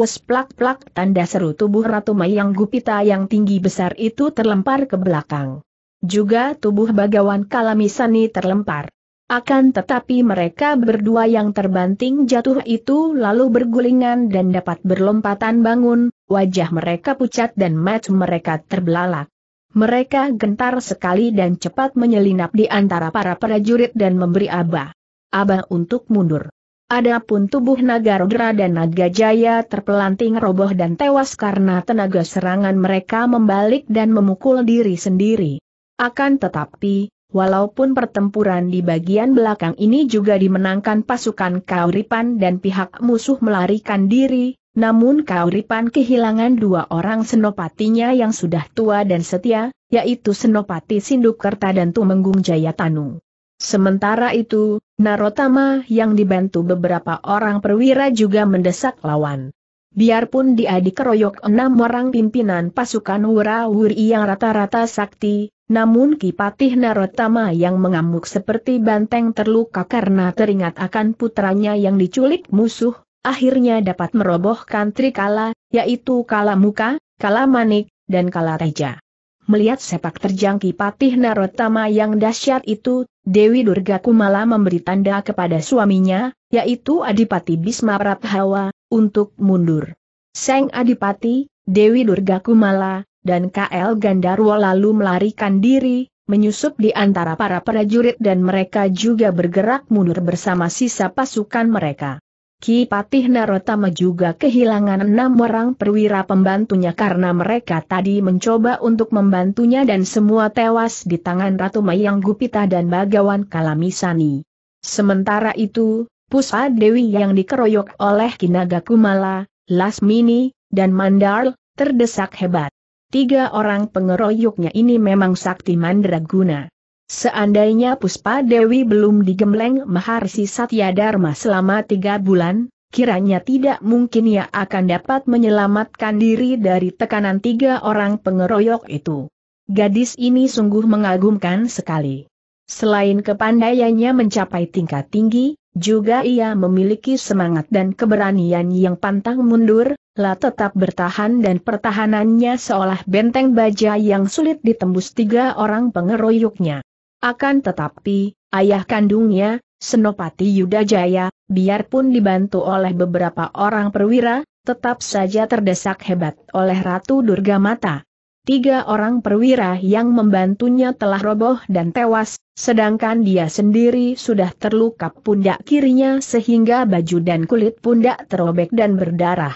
wes plak-plak tanda seru tubuh Ratu Mayang Gupita yang tinggi besar itu terlempar ke belakang. Juga tubuh bagawan kalamisani terlempar. Akan tetapi mereka berdua yang terbanting jatuh itu lalu bergulingan dan dapat berlompatan bangun, wajah mereka pucat dan mat mereka terbelalak. Mereka gentar sekali dan cepat menyelinap di antara para prajurit dan memberi aba. Aba untuk mundur. Adapun tubuh naga Rodra dan naga jaya terpelanting roboh dan tewas karena tenaga serangan mereka membalik dan memukul diri sendiri. Akan tetapi, walaupun pertempuran di bagian belakang ini juga dimenangkan pasukan Kauripan dan pihak musuh melarikan diri, namun Kauripan kehilangan dua orang senopatinya yang sudah tua dan setia, yaitu Senopati Sindukerta dan Tumenggung Jayatanu. Sementara itu, Narotama yang dibantu beberapa orang perwira juga mendesak lawan. Biarpun dia dikeroyok enam orang pimpinan pasukan Wura-Wuri yang rata-rata sakti, namun Kipatih Narotama yang mengamuk seperti banteng terluka karena teringat akan putranya yang diculik musuh, akhirnya dapat merobohkan Trikala, yaitu Kala Muka, Kala Manik, dan Kala Reja. Melihat sepak terjang Kipatih Narotama yang dahsyat itu, Dewi Durga Kumala memberi tanda kepada suaminya, yaitu Adipati Bisma Prathawa, untuk mundur. Seng Adipati, Dewi Durga Kumala, dan KL Gandarwo lalu melarikan diri, menyusup di antara para prajurit dan mereka juga bergerak mundur bersama sisa pasukan mereka. Ki Patih Narotama juga kehilangan enam orang perwira pembantunya karena mereka tadi mencoba untuk membantunya dan semua tewas di tangan Ratu Mayang Gupita dan Bagawan Kalamisani. Sementara itu, Puspa Dewi yang dikeroyok oleh Kinaga Kumala, Lasmini, dan Mandal terdesak hebat. Tiga orang pengeroyoknya ini memang sakti mandraguna. Seandainya Puspa Dewi belum digembleng Maharsi Satya Dharma selama tiga bulan, kiranya tidak mungkin ia akan dapat menyelamatkan diri dari tekanan tiga orang pengeroyok itu. Gadis ini sungguh mengagumkan sekali. Selain kepandaiannya mencapai tingkat tinggi, juga ia memiliki semangat dan keberanian yang pantang mundur, lah tetap bertahan dan pertahanannya seolah benteng baja yang sulit ditembus tiga orang pengeroyoknya. Akan tetapi, ayah kandungnya, Senopati Yudajaya, biarpun dibantu oleh beberapa orang perwira, tetap saja terdesak hebat oleh Ratu Durga Mata tiga orang perwira yang membantunya telah roboh dan tewas, sedangkan dia sendiri sudah terluka pundak kirinya sehingga baju dan kulit pundak terobek dan berdarah.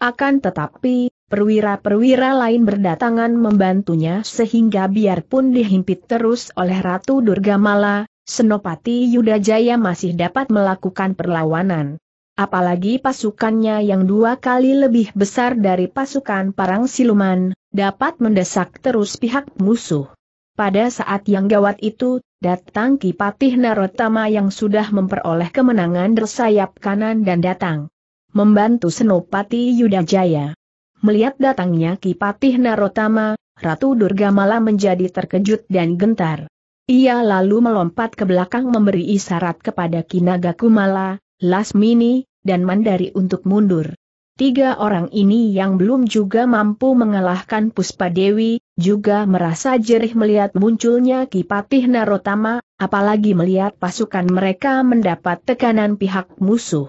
Akan tetapi, perwira-perwira lain berdatangan membantunya sehingga biarpun dihimpit terus oleh Ratu Durgamala, Senopati Yudajaya masih dapat melakukan perlawanan apalagi pasukannya yang dua kali lebih besar dari pasukan parang siluman, dapat mendesak terus pihak musuh. Pada saat yang gawat itu, datang Kipatih Narotama yang sudah memperoleh kemenangan bersayap kanan dan datang membantu Senopati Yudajaya. Melihat datangnya Kipatih Narotama, Ratu Durga Durgamala menjadi terkejut dan gentar. Ia lalu melompat ke belakang memberi isyarat kepada Kinaga Kumala, Lasmini, dan Mandari untuk mundur. Tiga orang ini yang belum juga mampu mengalahkan Puspa Dewi, juga merasa jerih melihat munculnya Kipatih Narotama, apalagi melihat pasukan mereka mendapat tekanan pihak musuh.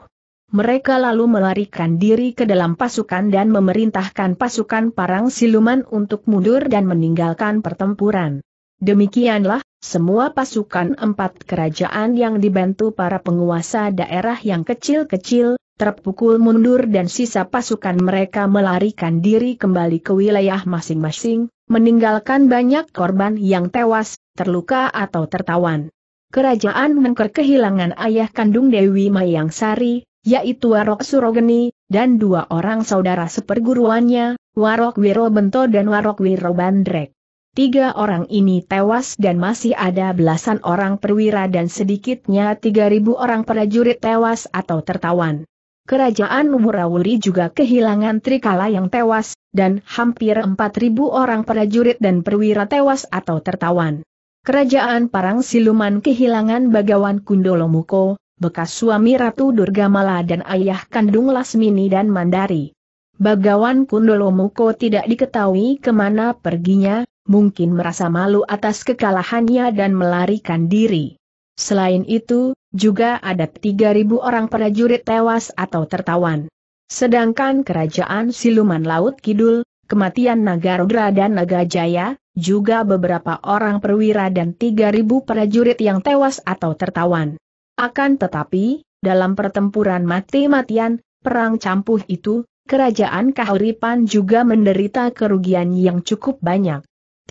Mereka lalu melarikan diri ke dalam pasukan dan memerintahkan pasukan parang siluman untuk mundur dan meninggalkan pertempuran. Demikianlah, semua pasukan empat kerajaan yang dibantu para penguasa daerah yang kecil-kecil, terpukul mundur dan sisa pasukan mereka melarikan diri kembali ke wilayah masing-masing, meninggalkan banyak korban yang tewas, terluka atau tertawan. Kerajaan Mengker kehilangan ayah kandung Dewi Mayang Sari, yaitu Warok Surogeni, dan dua orang saudara seperguruannya, Warok Wiro Bento dan Warok Wiro Bandrek. Tiga orang ini tewas dan masih ada belasan orang perwira dan sedikitnya tiga ribu orang prajurit tewas atau tertawan. Kerajaan Murawuri juga kehilangan Trikala yang tewas, dan hampir empat ribu orang prajurit dan perwira tewas atau tertawan. Kerajaan Parang Siluman kehilangan Bagawan Kundolomuko, bekas suami Ratu Durgamala dan ayah kandung Lasmini dan Mandari. Bagawan Kundolomuko tidak diketahui kemana perginya, mungkin merasa malu atas kekalahannya dan melarikan diri. Selain itu, juga ada 3.000 orang prajurit tewas atau tertawan. Sedangkan kerajaan siluman Laut Kidul, kematian Nagarudra dan Nagajaya, juga beberapa orang perwira dan 3.000 prajurit yang tewas atau tertawan. Akan tetapi, dalam pertempuran mati-matian, perang campuh itu, kerajaan Kahuripan juga menderita kerugian yang cukup banyak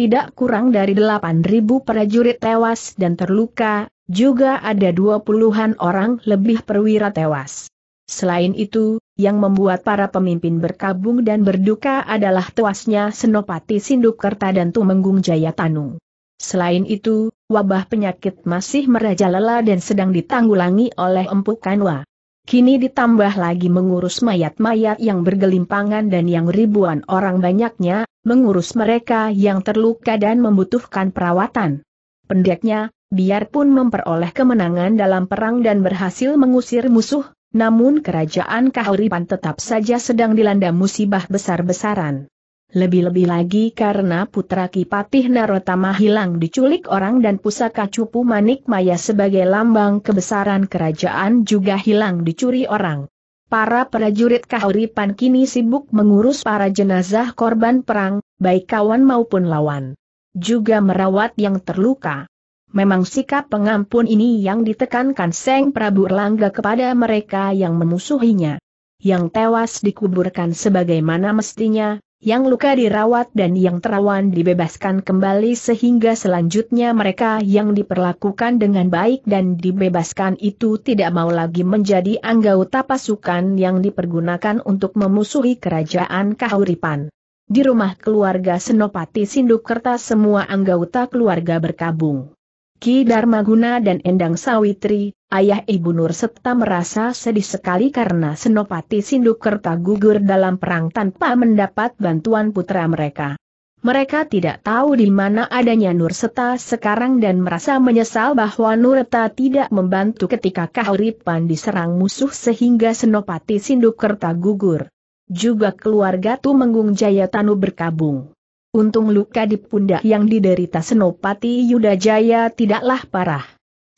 tidak kurang dari 8.000 prajurit tewas dan terluka, juga ada 20-an orang lebih perwira tewas. Selain itu, yang membuat para pemimpin berkabung dan berduka adalah tewasnya Senopati Sindukerta dan Tumenggung Jayatanu. Selain itu, wabah penyakit masih merajalela dan sedang ditanggulangi oleh Empu Kanwa. Kini ditambah lagi mengurus mayat-mayat yang bergelimpangan dan yang ribuan orang banyaknya, mengurus mereka yang terluka dan membutuhkan perawatan. Pendeknya, biarpun memperoleh kemenangan dalam perang dan berhasil mengusir musuh, namun kerajaan Kahuripan tetap saja sedang dilanda musibah besar-besaran. Lebih-lebih lagi karena putra Kipatih Narotama hilang diculik orang dan pusaka cupu manik maya sebagai lambang kebesaran kerajaan juga hilang dicuri orang. Para prajurit kahuripan kini sibuk mengurus para jenazah korban perang, baik kawan maupun lawan. Juga merawat yang terluka. Memang sikap pengampun ini yang ditekankan Seng Prabu Erlangga kepada mereka yang memusuhinya. Yang tewas dikuburkan sebagaimana mestinya, yang luka dirawat dan yang terawan dibebaskan kembali sehingga selanjutnya mereka yang diperlakukan dengan baik dan dibebaskan itu tidak mau lagi menjadi anggota pasukan yang dipergunakan untuk memusuhi kerajaan Kahuripan. Di rumah keluarga Senopati Sindukerta semua anggota keluarga berkabung. Ki Darmaguna dan Endang Sawitri, ayah Ibu Nur serta merasa sedih sekali karena Senopati Sindukerta gugur dalam perang tanpa mendapat bantuan putra mereka. Mereka tidak tahu di mana adanya Nurseta sekarang dan merasa menyesal bahwa Nureta tidak membantu ketika Kahuripan diserang musuh sehingga Senopati Sindukerta gugur. Juga keluarga Tumenggung Jayatanu berkabung. Untung luka di pundak yang diderita Senopati Yudajaya tidaklah parah.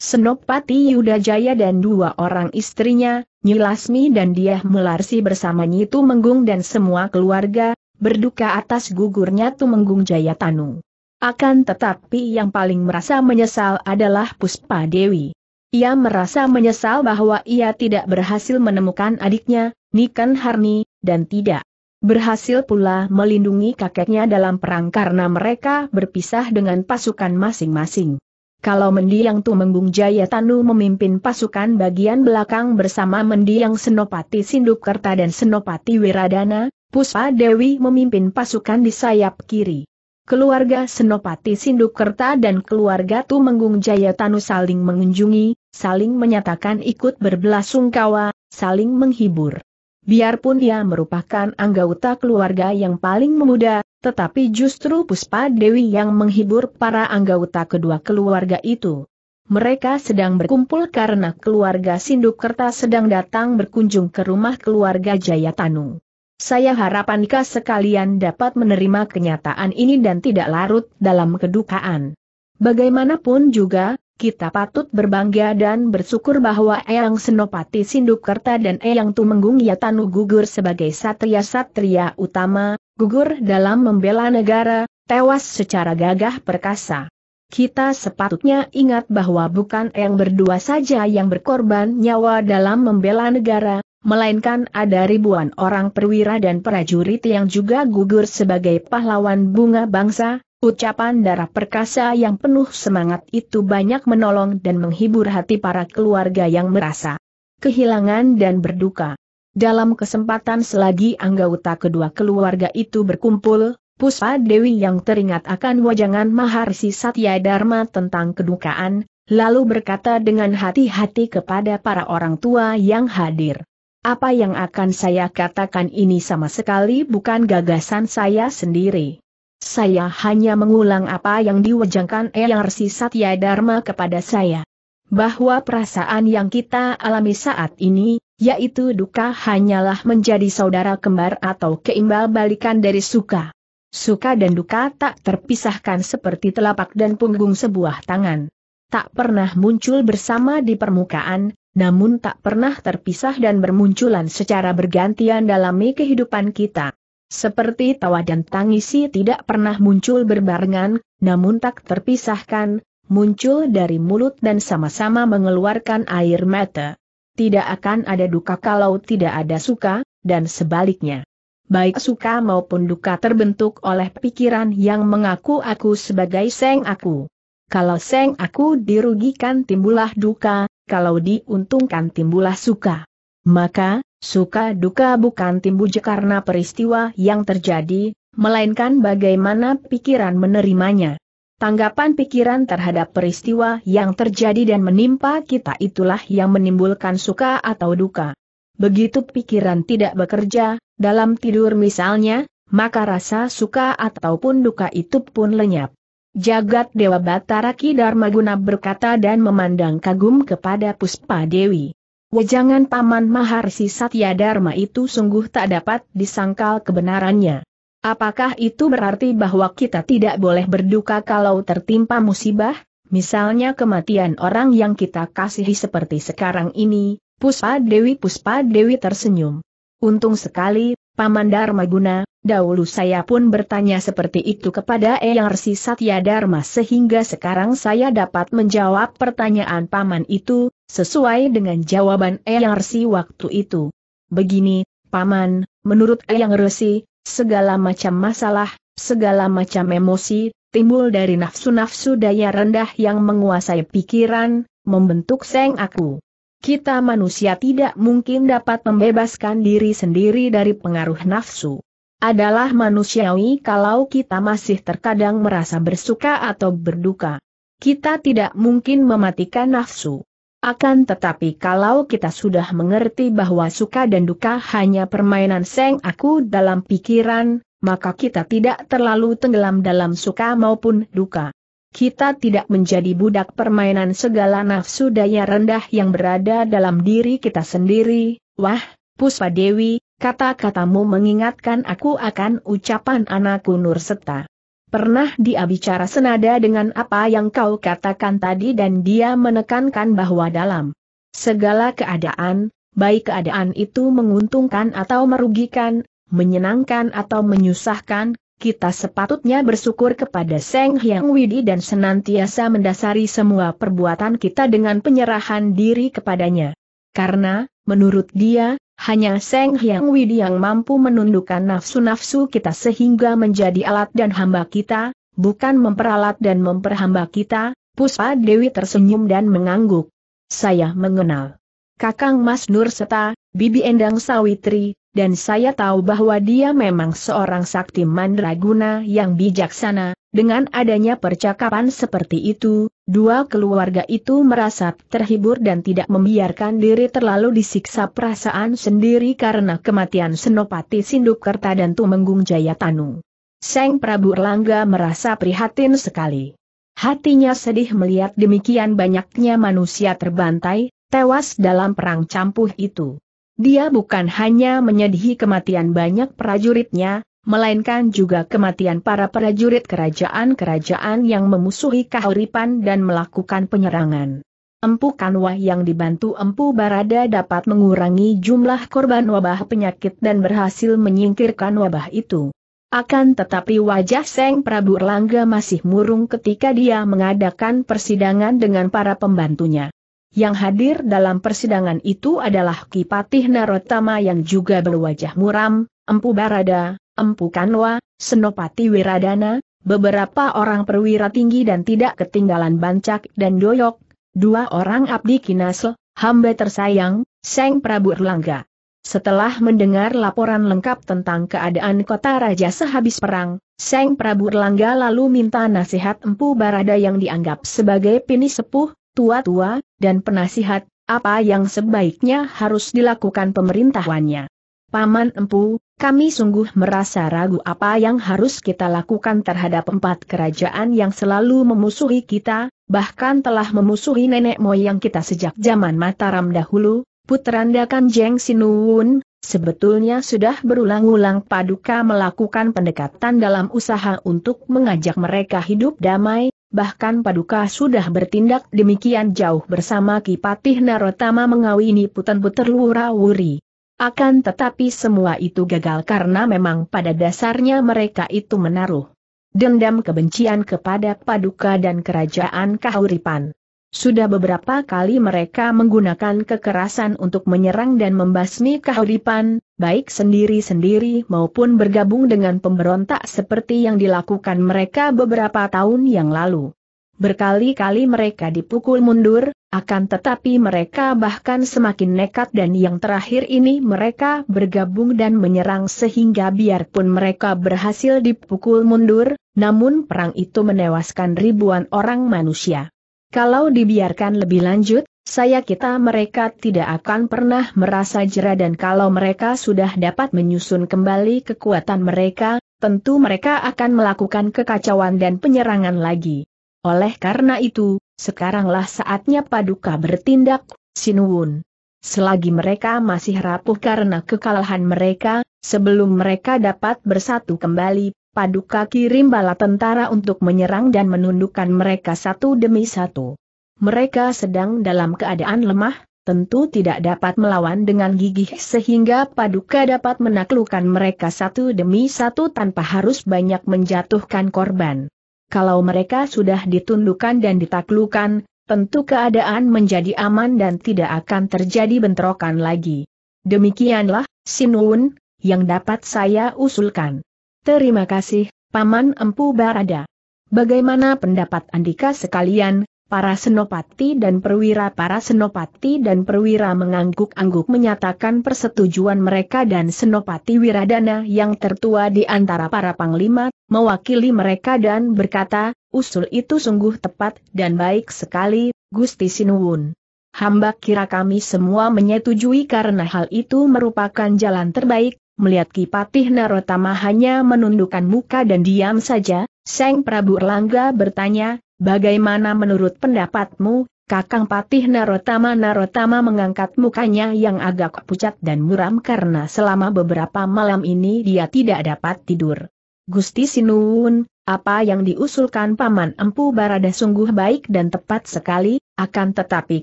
Senopati Yudajaya dan dua orang istrinya, Nyilasmi dan Diah Melarsi bersama Nyitu Menggung dan semua keluarga, berduka atas gugurnya Tumenggung Jayatanu. Akan tetapi yang paling merasa menyesal adalah Puspa Dewi. Ia merasa menyesal bahwa ia tidak berhasil menemukan adiknya, Nikan Harni, dan tidak Berhasil pula melindungi kakeknya dalam perang karena mereka berpisah dengan pasukan masing-masing. Kalau Mendiang Tumenggung Jaya Tanu memimpin pasukan bagian belakang bersama Mendiang Senopati Sindukerta dan Senopati Wiradana, Puspa Dewi memimpin pasukan di sayap kiri. Keluarga Senopati Sindukerta dan keluarga Tumenggung Jaya Tanu saling mengunjungi, saling menyatakan ikut berbelasungkawa, saling menghibur. Biarpun dia merupakan anggota keluarga yang paling muda, tetapi justru Puspa Dewi yang menghibur para anggota kedua keluarga itu. Mereka sedang berkumpul karena keluarga Sinduk Kerta sedang datang berkunjung ke rumah keluarga Tanu. Saya harapankah sekalian dapat menerima kenyataan ini dan tidak larut dalam kedukaan. Bagaimanapun juga, kita patut berbangga dan bersyukur bahwa Eyang Senopati Sindukerta dan Eyang Tumenggung Yatanu gugur sebagai satria-satria utama, gugur dalam membela negara, tewas secara gagah perkasa. Kita sepatutnya ingat bahwa bukan Eyang berdua saja yang berkorban nyawa dalam membela negara, melainkan ada ribuan orang perwira dan prajurit yang juga gugur sebagai pahlawan bunga bangsa, Ucapan darah perkasa yang penuh semangat itu banyak menolong dan menghibur hati para keluarga yang merasa kehilangan dan berduka. Dalam kesempatan selagi anggota kedua keluarga itu berkumpul, Puspa Dewi yang teringat akan wajangan Maharsi Satya Dharma tentang kedukaan, lalu berkata dengan hati-hati kepada para orang tua yang hadir. Apa yang akan saya katakan ini sama sekali bukan gagasan saya sendiri. Saya hanya mengulang apa yang diwajangkan Eyang Resi Satya Dharma kepada saya. Bahwa perasaan yang kita alami saat ini, yaitu duka hanyalah menjadi saudara kembar atau keimbal balikan dari suka. Suka dan duka tak terpisahkan seperti telapak dan punggung sebuah tangan. Tak pernah muncul bersama di permukaan, namun tak pernah terpisah dan bermunculan secara bergantian dalam kehidupan kita. Seperti tawa dan tangisi tidak pernah muncul berbarengan, namun tak terpisahkan, muncul dari mulut dan sama-sama mengeluarkan air mata. Tidak akan ada duka kalau tidak ada suka, dan sebaliknya. Baik suka maupun duka terbentuk oleh pikiran yang mengaku aku sebagai seng aku. Kalau seng aku dirugikan timbullah duka, kalau diuntungkan timbullah suka. Maka, Suka duka bukan timbul karena peristiwa yang terjadi, melainkan bagaimana pikiran menerimanya. Tanggapan pikiran terhadap peristiwa yang terjadi dan menimpa kita itulah yang menimbulkan suka atau duka. Begitu pikiran tidak bekerja, dalam tidur misalnya, maka rasa suka ataupun duka itu pun lenyap. Jagat Dewa Batara Dharma berkata dan memandang kagum kepada Puspa Dewi. Wejangan Paman Maharsi Satya Dharma itu sungguh tak dapat disangkal kebenarannya. Apakah itu berarti bahwa kita tidak boleh berduka kalau tertimpa musibah, misalnya kematian orang yang kita kasihi seperti sekarang ini? Puspa Dewi Puspa Dewi tersenyum. Untung sekali, Paman Dharma Guna, Dahulu saya pun bertanya seperti itu kepada Eyang Resi Satya Dharma sehingga sekarang saya dapat menjawab pertanyaan paman itu, sesuai dengan jawaban Eyang Resi waktu itu. Begini, paman, menurut Eyang Resi, segala macam masalah, segala macam emosi, timbul dari nafsu-nafsu daya rendah yang menguasai pikiran, membentuk seng aku. Kita manusia tidak mungkin dapat membebaskan diri sendiri dari pengaruh nafsu adalah manusiawi kalau kita masih terkadang merasa bersuka atau berduka. Kita tidak mungkin mematikan nafsu. Akan tetapi kalau kita sudah mengerti bahwa suka dan duka hanya permainan seng aku dalam pikiran, maka kita tidak terlalu tenggelam dalam suka maupun duka. Kita tidak menjadi budak permainan segala nafsu daya rendah yang berada dalam diri kita sendiri. Wah, Puspa Dewi, Kata-katamu mengingatkan aku akan ucapan anakku Nurseta. Pernah dia bicara senada dengan apa yang kau katakan tadi dan dia menekankan bahwa dalam segala keadaan, baik keadaan itu menguntungkan atau merugikan, menyenangkan atau menyusahkan, kita sepatutnya bersyukur kepada Seng Hyang Widi dan senantiasa mendasari semua perbuatan kita dengan penyerahan diri kepadanya. Karena, menurut dia, hanya Seng Hyang Widi yang mampu menundukkan nafsu-nafsu kita sehingga menjadi alat dan hamba kita, bukan memperalat dan memperhamba kita, Puspa Dewi tersenyum dan mengangguk. Saya mengenal Kakang Mas Nur Seta, Bibi Endang Sawitri, dan saya tahu bahwa dia memang seorang sakti mandraguna yang bijaksana, dengan adanya percakapan seperti itu, Dua keluarga itu merasa terhibur dan tidak membiarkan diri terlalu disiksa perasaan sendiri karena kematian Senopati Sindukerta dan Tumenggung Jayatanu. Seng Prabu Erlangga merasa prihatin sekali. Hatinya sedih melihat demikian banyaknya manusia terbantai, tewas dalam perang campuh itu. Dia bukan hanya menyedihi kematian banyak prajuritnya, melainkan juga kematian para prajurit kerajaan-kerajaan yang memusuhi kahuripan dan melakukan penyerangan. Empu Kanwa yang dibantu Empu Barada dapat mengurangi jumlah korban wabah penyakit dan berhasil menyingkirkan wabah itu. Akan tetapi wajah Seng Prabu Erlangga masih murung ketika dia mengadakan persidangan dengan para pembantunya. Yang hadir dalam persidangan itu adalah Kipatih Narotama yang juga berwajah muram, Empu Barada, Empu Kanwa, Senopati Wiradana, beberapa orang perwira tinggi dan tidak ketinggalan Bancak dan Doyok, dua orang abdi kinasel, hamba tersayang, Seng Prabu Erlangga. Setelah mendengar laporan lengkap tentang keadaan kota raja sehabis perang, Seng Prabu Erlangga lalu minta nasihat Empu Barada yang dianggap sebagai pini sepuh, tua-tua, dan penasihat, apa yang sebaiknya harus dilakukan pemerintahannya. Paman Empu, kami sungguh merasa ragu apa yang harus kita lakukan terhadap empat kerajaan yang selalu memusuhi kita, bahkan telah memusuhi nenek moyang kita sejak zaman Mataram dahulu, Putrandakan Kanjeng Sinuwun, sebetulnya sudah berulang-ulang paduka melakukan pendekatan dalam usaha untuk mengajak mereka hidup damai, bahkan paduka sudah bertindak demikian jauh bersama Kipatih Narotama mengawini Putan Puterluwura Wuri. Akan tetapi semua itu gagal karena memang pada dasarnya mereka itu menaruh dendam kebencian kepada paduka dan kerajaan kahuripan. Sudah beberapa kali mereka menggunakan kekerasan untuk menyerang dan membasmi kahuripan, baik sendiri-sendiri maupun bergabung dengan pemberontak seperti yang dilakukan mereka beberapa tahun yang lalu. Berkali-kali mereka dipukul mundur, akan tetapi mereka bahkan semakin nekat dan yang terakhir ini mereka bergabung dan menyerang sehingga biarpun mereka berhasil dipukul mundur, namun perang itu menewaskan ribuan orang manusia. Kalau dibiarkan lebih lanjut, saya kita mereka tidak akan pernah merasa jera dan kalau mereka sudah dapat menyusun kembali kekuatan mereka, tentu mereka akan melakukan kekacauan dan penyerangan lagi. Oleh karena itu, sekaranglah saatnya Paduka bertindak, Sinuun. Selagi mereka masih rapuh karena kekalahan mereka, sebelum mereka dapat bersatu kembali, Paduka kirim bala tentara untuk menyerang dan menundukkan mereka satu demi satu. Mereka sedang dalam keadaan lemah, tentu tidak dapat melawan dengan gigih sehingga Paduka dapat menaklukkan mereka satu demi satu tanpa harus banyak menjatuhkan korban. Kalau mereka sudah ditundukkan dan ditaklukan, tentu keadaan menjadi aman dan tidak akan terjadi bentrokan lagi. Demikianlah, Sinun, yang dapat saya usulkan. Terima kasih, Paman Empu Barada. Bagaimana pendapat Andika sekalian, Para senopati dan perwira Para senopati dan perwira mengangguk-angguk menyatakan persetujuan mereka dan senopati Wiradana yang tertua di antara para panglima, mewakili mereka dan berkata, usul itu sungguh tepat dan baik sekali, Gusti Sinuwun. Hamba kira kami semua menyetujui karena hal itu merupakan jalan terbaik, melihat Kipatih Narotama hanya menundukkan muka dan diam saja, Seng Prabu Erlangga bertanya, Bagaimana menurut pendapatmu, Kakang Patih Narotama Narotama mengangkat mukanya yang agak pucat dan muram karena selama beberapa malam ini dia tidak dapat tidur. Gusti Sinuun, apa yang diusulkan Paman Empu Barada sungguh baik dan tepat sekali, akan tetapi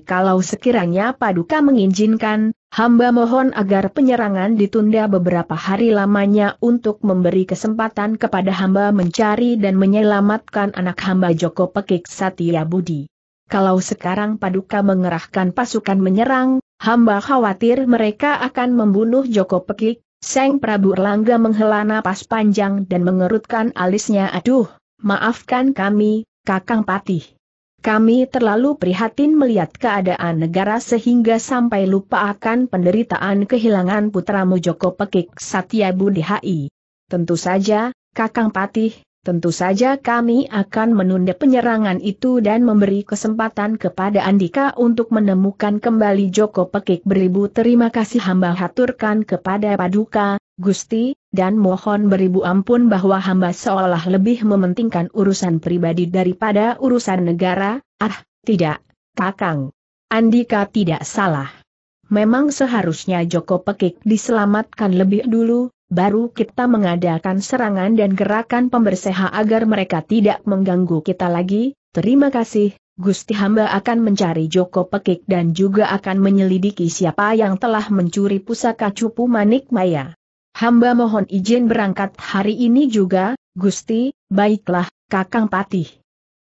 kalau sekiranya Paduka mengizinkan, hamba mohon agar penyerangan ditunda beberapa hari lamanya untuk memberi kesempatan kepada hamba mencari dan menyelamatkan anak hamba Joko Pekik Satya Budi. Kalau sekarang Paduka mengerahkan pasukan menyerang, hamba khawatir mereka akan membunuh Joko Pekik, Seng Prabu Erlangga menghela napas panjang dan mengerutkan alisnya aduh, maafkan kami, Kakang Patih. Kami terlalu prihatin melihat keadaan negara sehingga sampai lupa akan penderitaan kehilangan putramu Joko Pekik Satya Budi HI. Tentu saja, Kakang Patih, tentu saja kami akan menunda penyerangan itu dan memberi kesempatan kepada Andika untuk menemukan kembali Joko Pekik beribu terima kasih hamba haturkan kepada Paduka, Gusti, dan mohon beribu ampun bahwa hamba seolah lebih mementingkan urusan pribadi daripada urusan negara, ah, tidak, Kakang. Andika tidak salah. Memang seharusnya Joko Pekik diselamatkan lebih dulu, baru kita mengadakan serangan dan gerakan pembersih agar mereka tidak mengganggu kita lagi, terima kasih, Gusti hamba akan mencari Joko Pekik dan juga akan menyelidiki siapa yang telah mencuri pusaka cupu manik maya. Hamba mohon izin berangkat hari ini juga, Gusti, baiklah, Kakang Patih.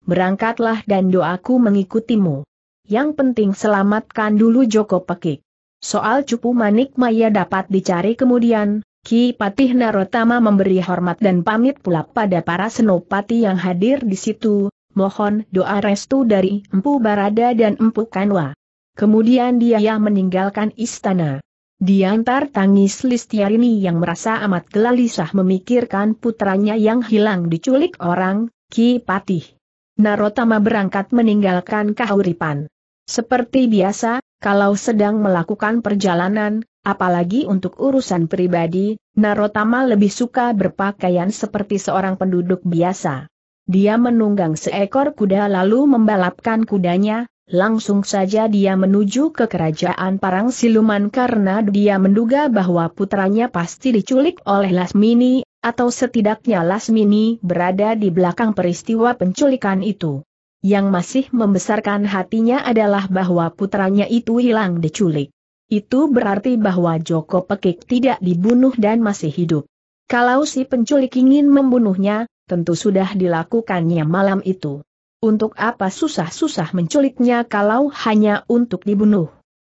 Berangkatlah dan doaku mengikutimu. Yang penting selamatkan dulu Joko Pekik. Soal cupu manik maya dapat dicari kemudian, Ki Patih Narotama memberi hormat dan pamit pula pada para senopati yang hadir di situ, mohon doa restu dari Empu Barada dan Empu Kanwa. Kemudian dia meninggalkan istana. Di antar tangis Listiarini yang merasa amat gelisah memikirkan putranya yang hilang diculik orang, Ki Patih. Narotama berangkat meninggalkan kahuripan. Seperti biasa, kalau sedang melakukan perjalanan, apalagi untuk urusan pribadi, Narotama lebih suka berpakaian seperti seorang penduduk biasa. Dia menunggang seekor kuda lalu membalapkan kudanya, Langsung saja dia menuju ke kerajaan Parang Siluman karena dia menduga bahwa putranya pasti diculik oleh Lasmini, atau setidaknya Lasmini berada di belakang peristiwa penculikan itu. Yang masih membesarkan hatinya adalah bahwa putranya itu hilang diculik. Itu berarti bahwa Joko Pekik tidak dibunuh dan masih hidup. Kalau si penculik ingin membunuhnya, tentu sudah dilakukannya malam itu. Untuk apa susah-susah menculiknya kalau hanya untuk dibunuh?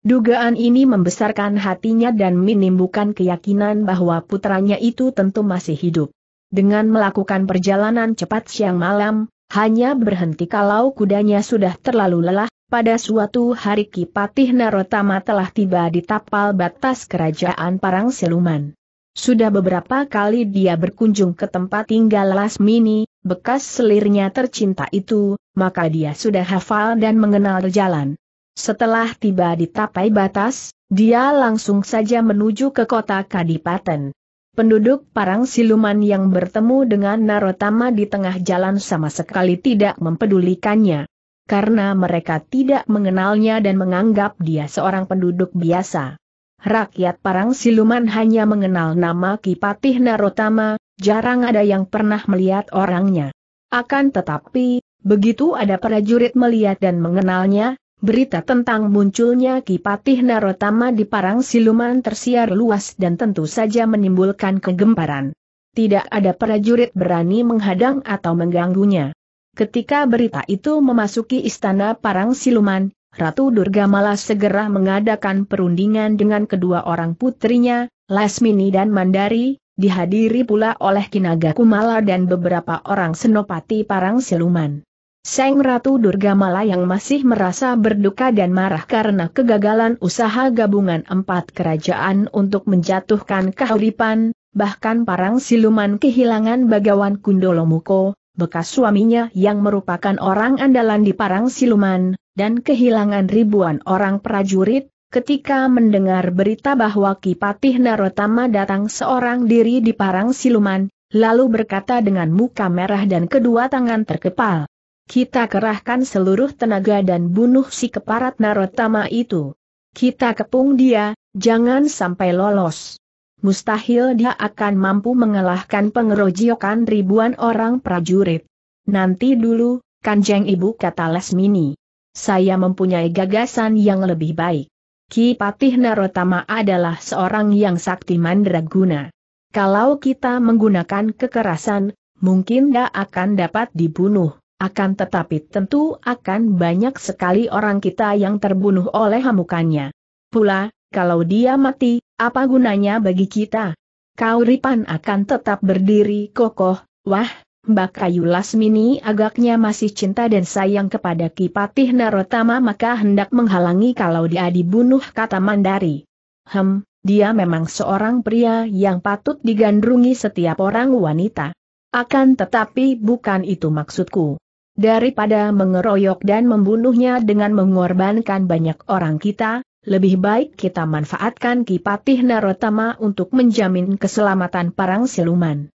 Dugaan ini membesarkan hatinya dan menimbulkan keyakinan bahwa putranya itu tentu masih hidup. Dengan melakukan perjalanan cepat siang malam, hanya berhenti kalau kudanya sudah terlalu lelah, pada suatu hari Kipatih Narotama telah tiba di tapal batas kerajaan Parang Siluman. Sudah beberapa kali dia berkunjung ke tempat tinggal Lasmini, bekas selirnya tercinta itu, maka dia sudah hafal dan mengenal jalan. Setelah tiba di tapai batas, dia langsung saja menuju ke kota Kadipaten. Penduduk parang siluman yang bertemu dengan Narotama di tengah jalan sama sekali tidak mempedulikannya. Karena mereka tidak mengenalnya dan menganggap dia seorang penduduk biasa. Rakyat parang siluman hanya mengenal nama Kipatih Narotama, jarang ada yang pernah melihat orangnya. Akan tetapi, begitu ada prajurit melihat dan mengenalnya, berita tentang munculnya Kipatih Narotama di Parang Siluman tersiar luas dan tentu saja menimbulkan kegemparan. Tidak ada prajurit berani menghadang atau mengganggunya. Ketika berita itu memasuki istana Parang Siluman, Ratu Durga malah segera mengadakan perundingan dengan kedua orang putrinya, Lasmini dan Mandari, Dihadiri pula oleh Kinaga Kumala dan beberapa orang senopati parang siluman. Sang Ratu Durga Mala yang masih merasa berduka dan marah karena kegagalan usaha gabungan empat kerajaan untuk menjatuhkan kehuripan, bahkan parang siluman kehilangan bagawan Kundolomuko, bekas suaminya yang merupakan orang andalan di parang siluman, dan kehilangan ribuan orang prajurit, ketika mendengar berita bahwa Kipatih Narotama datang seorang diri di Parang Siluman, lalu berkata dengan muka merah dan kedua tangan terkepal. Kita kerahkan seluruh tenaga dan bunuh si keparat Narotama itu. Kita kepung dia, jangan sampai lolos. Mustahil dia akan mampu mengalahkan pengerojokan ribuan orang prajurit. Nanti dulu, Kanjeng Ibu kata Lesmini. Saya mempunyai gagasan yang lebih baik. Ki Patih Narotama adalah seorang yang sakti mandraguna. Kalau kita menggunakan kekerasan, mungkin dia akan dapat dibunuh, akan tetapi tentu akan banyak sekali orang kita yang terbunuh oleh hamukannya. Pula, kalau dia mati, apa gunanya bagi kita? Kauripan akan tetap berdiri kokoh, wah, Mbak Kayu Lasmini agaknya masih cinta dan sayang kepada Kipatih Narotama maka hendak menghalangi kalau dia dibunuh kata Mandari. Hem, dia memang seorang pria yang patut digandrungi setiap orang wanita. Akan tetapi bukan itu maksudku. Daripada mengeroyok dan membunuhnya dengan mengorbankan banyak orang kita, lebih baik kita manfaatkan Kipatih Narotama untuk menjamin keselamatan parang siluman.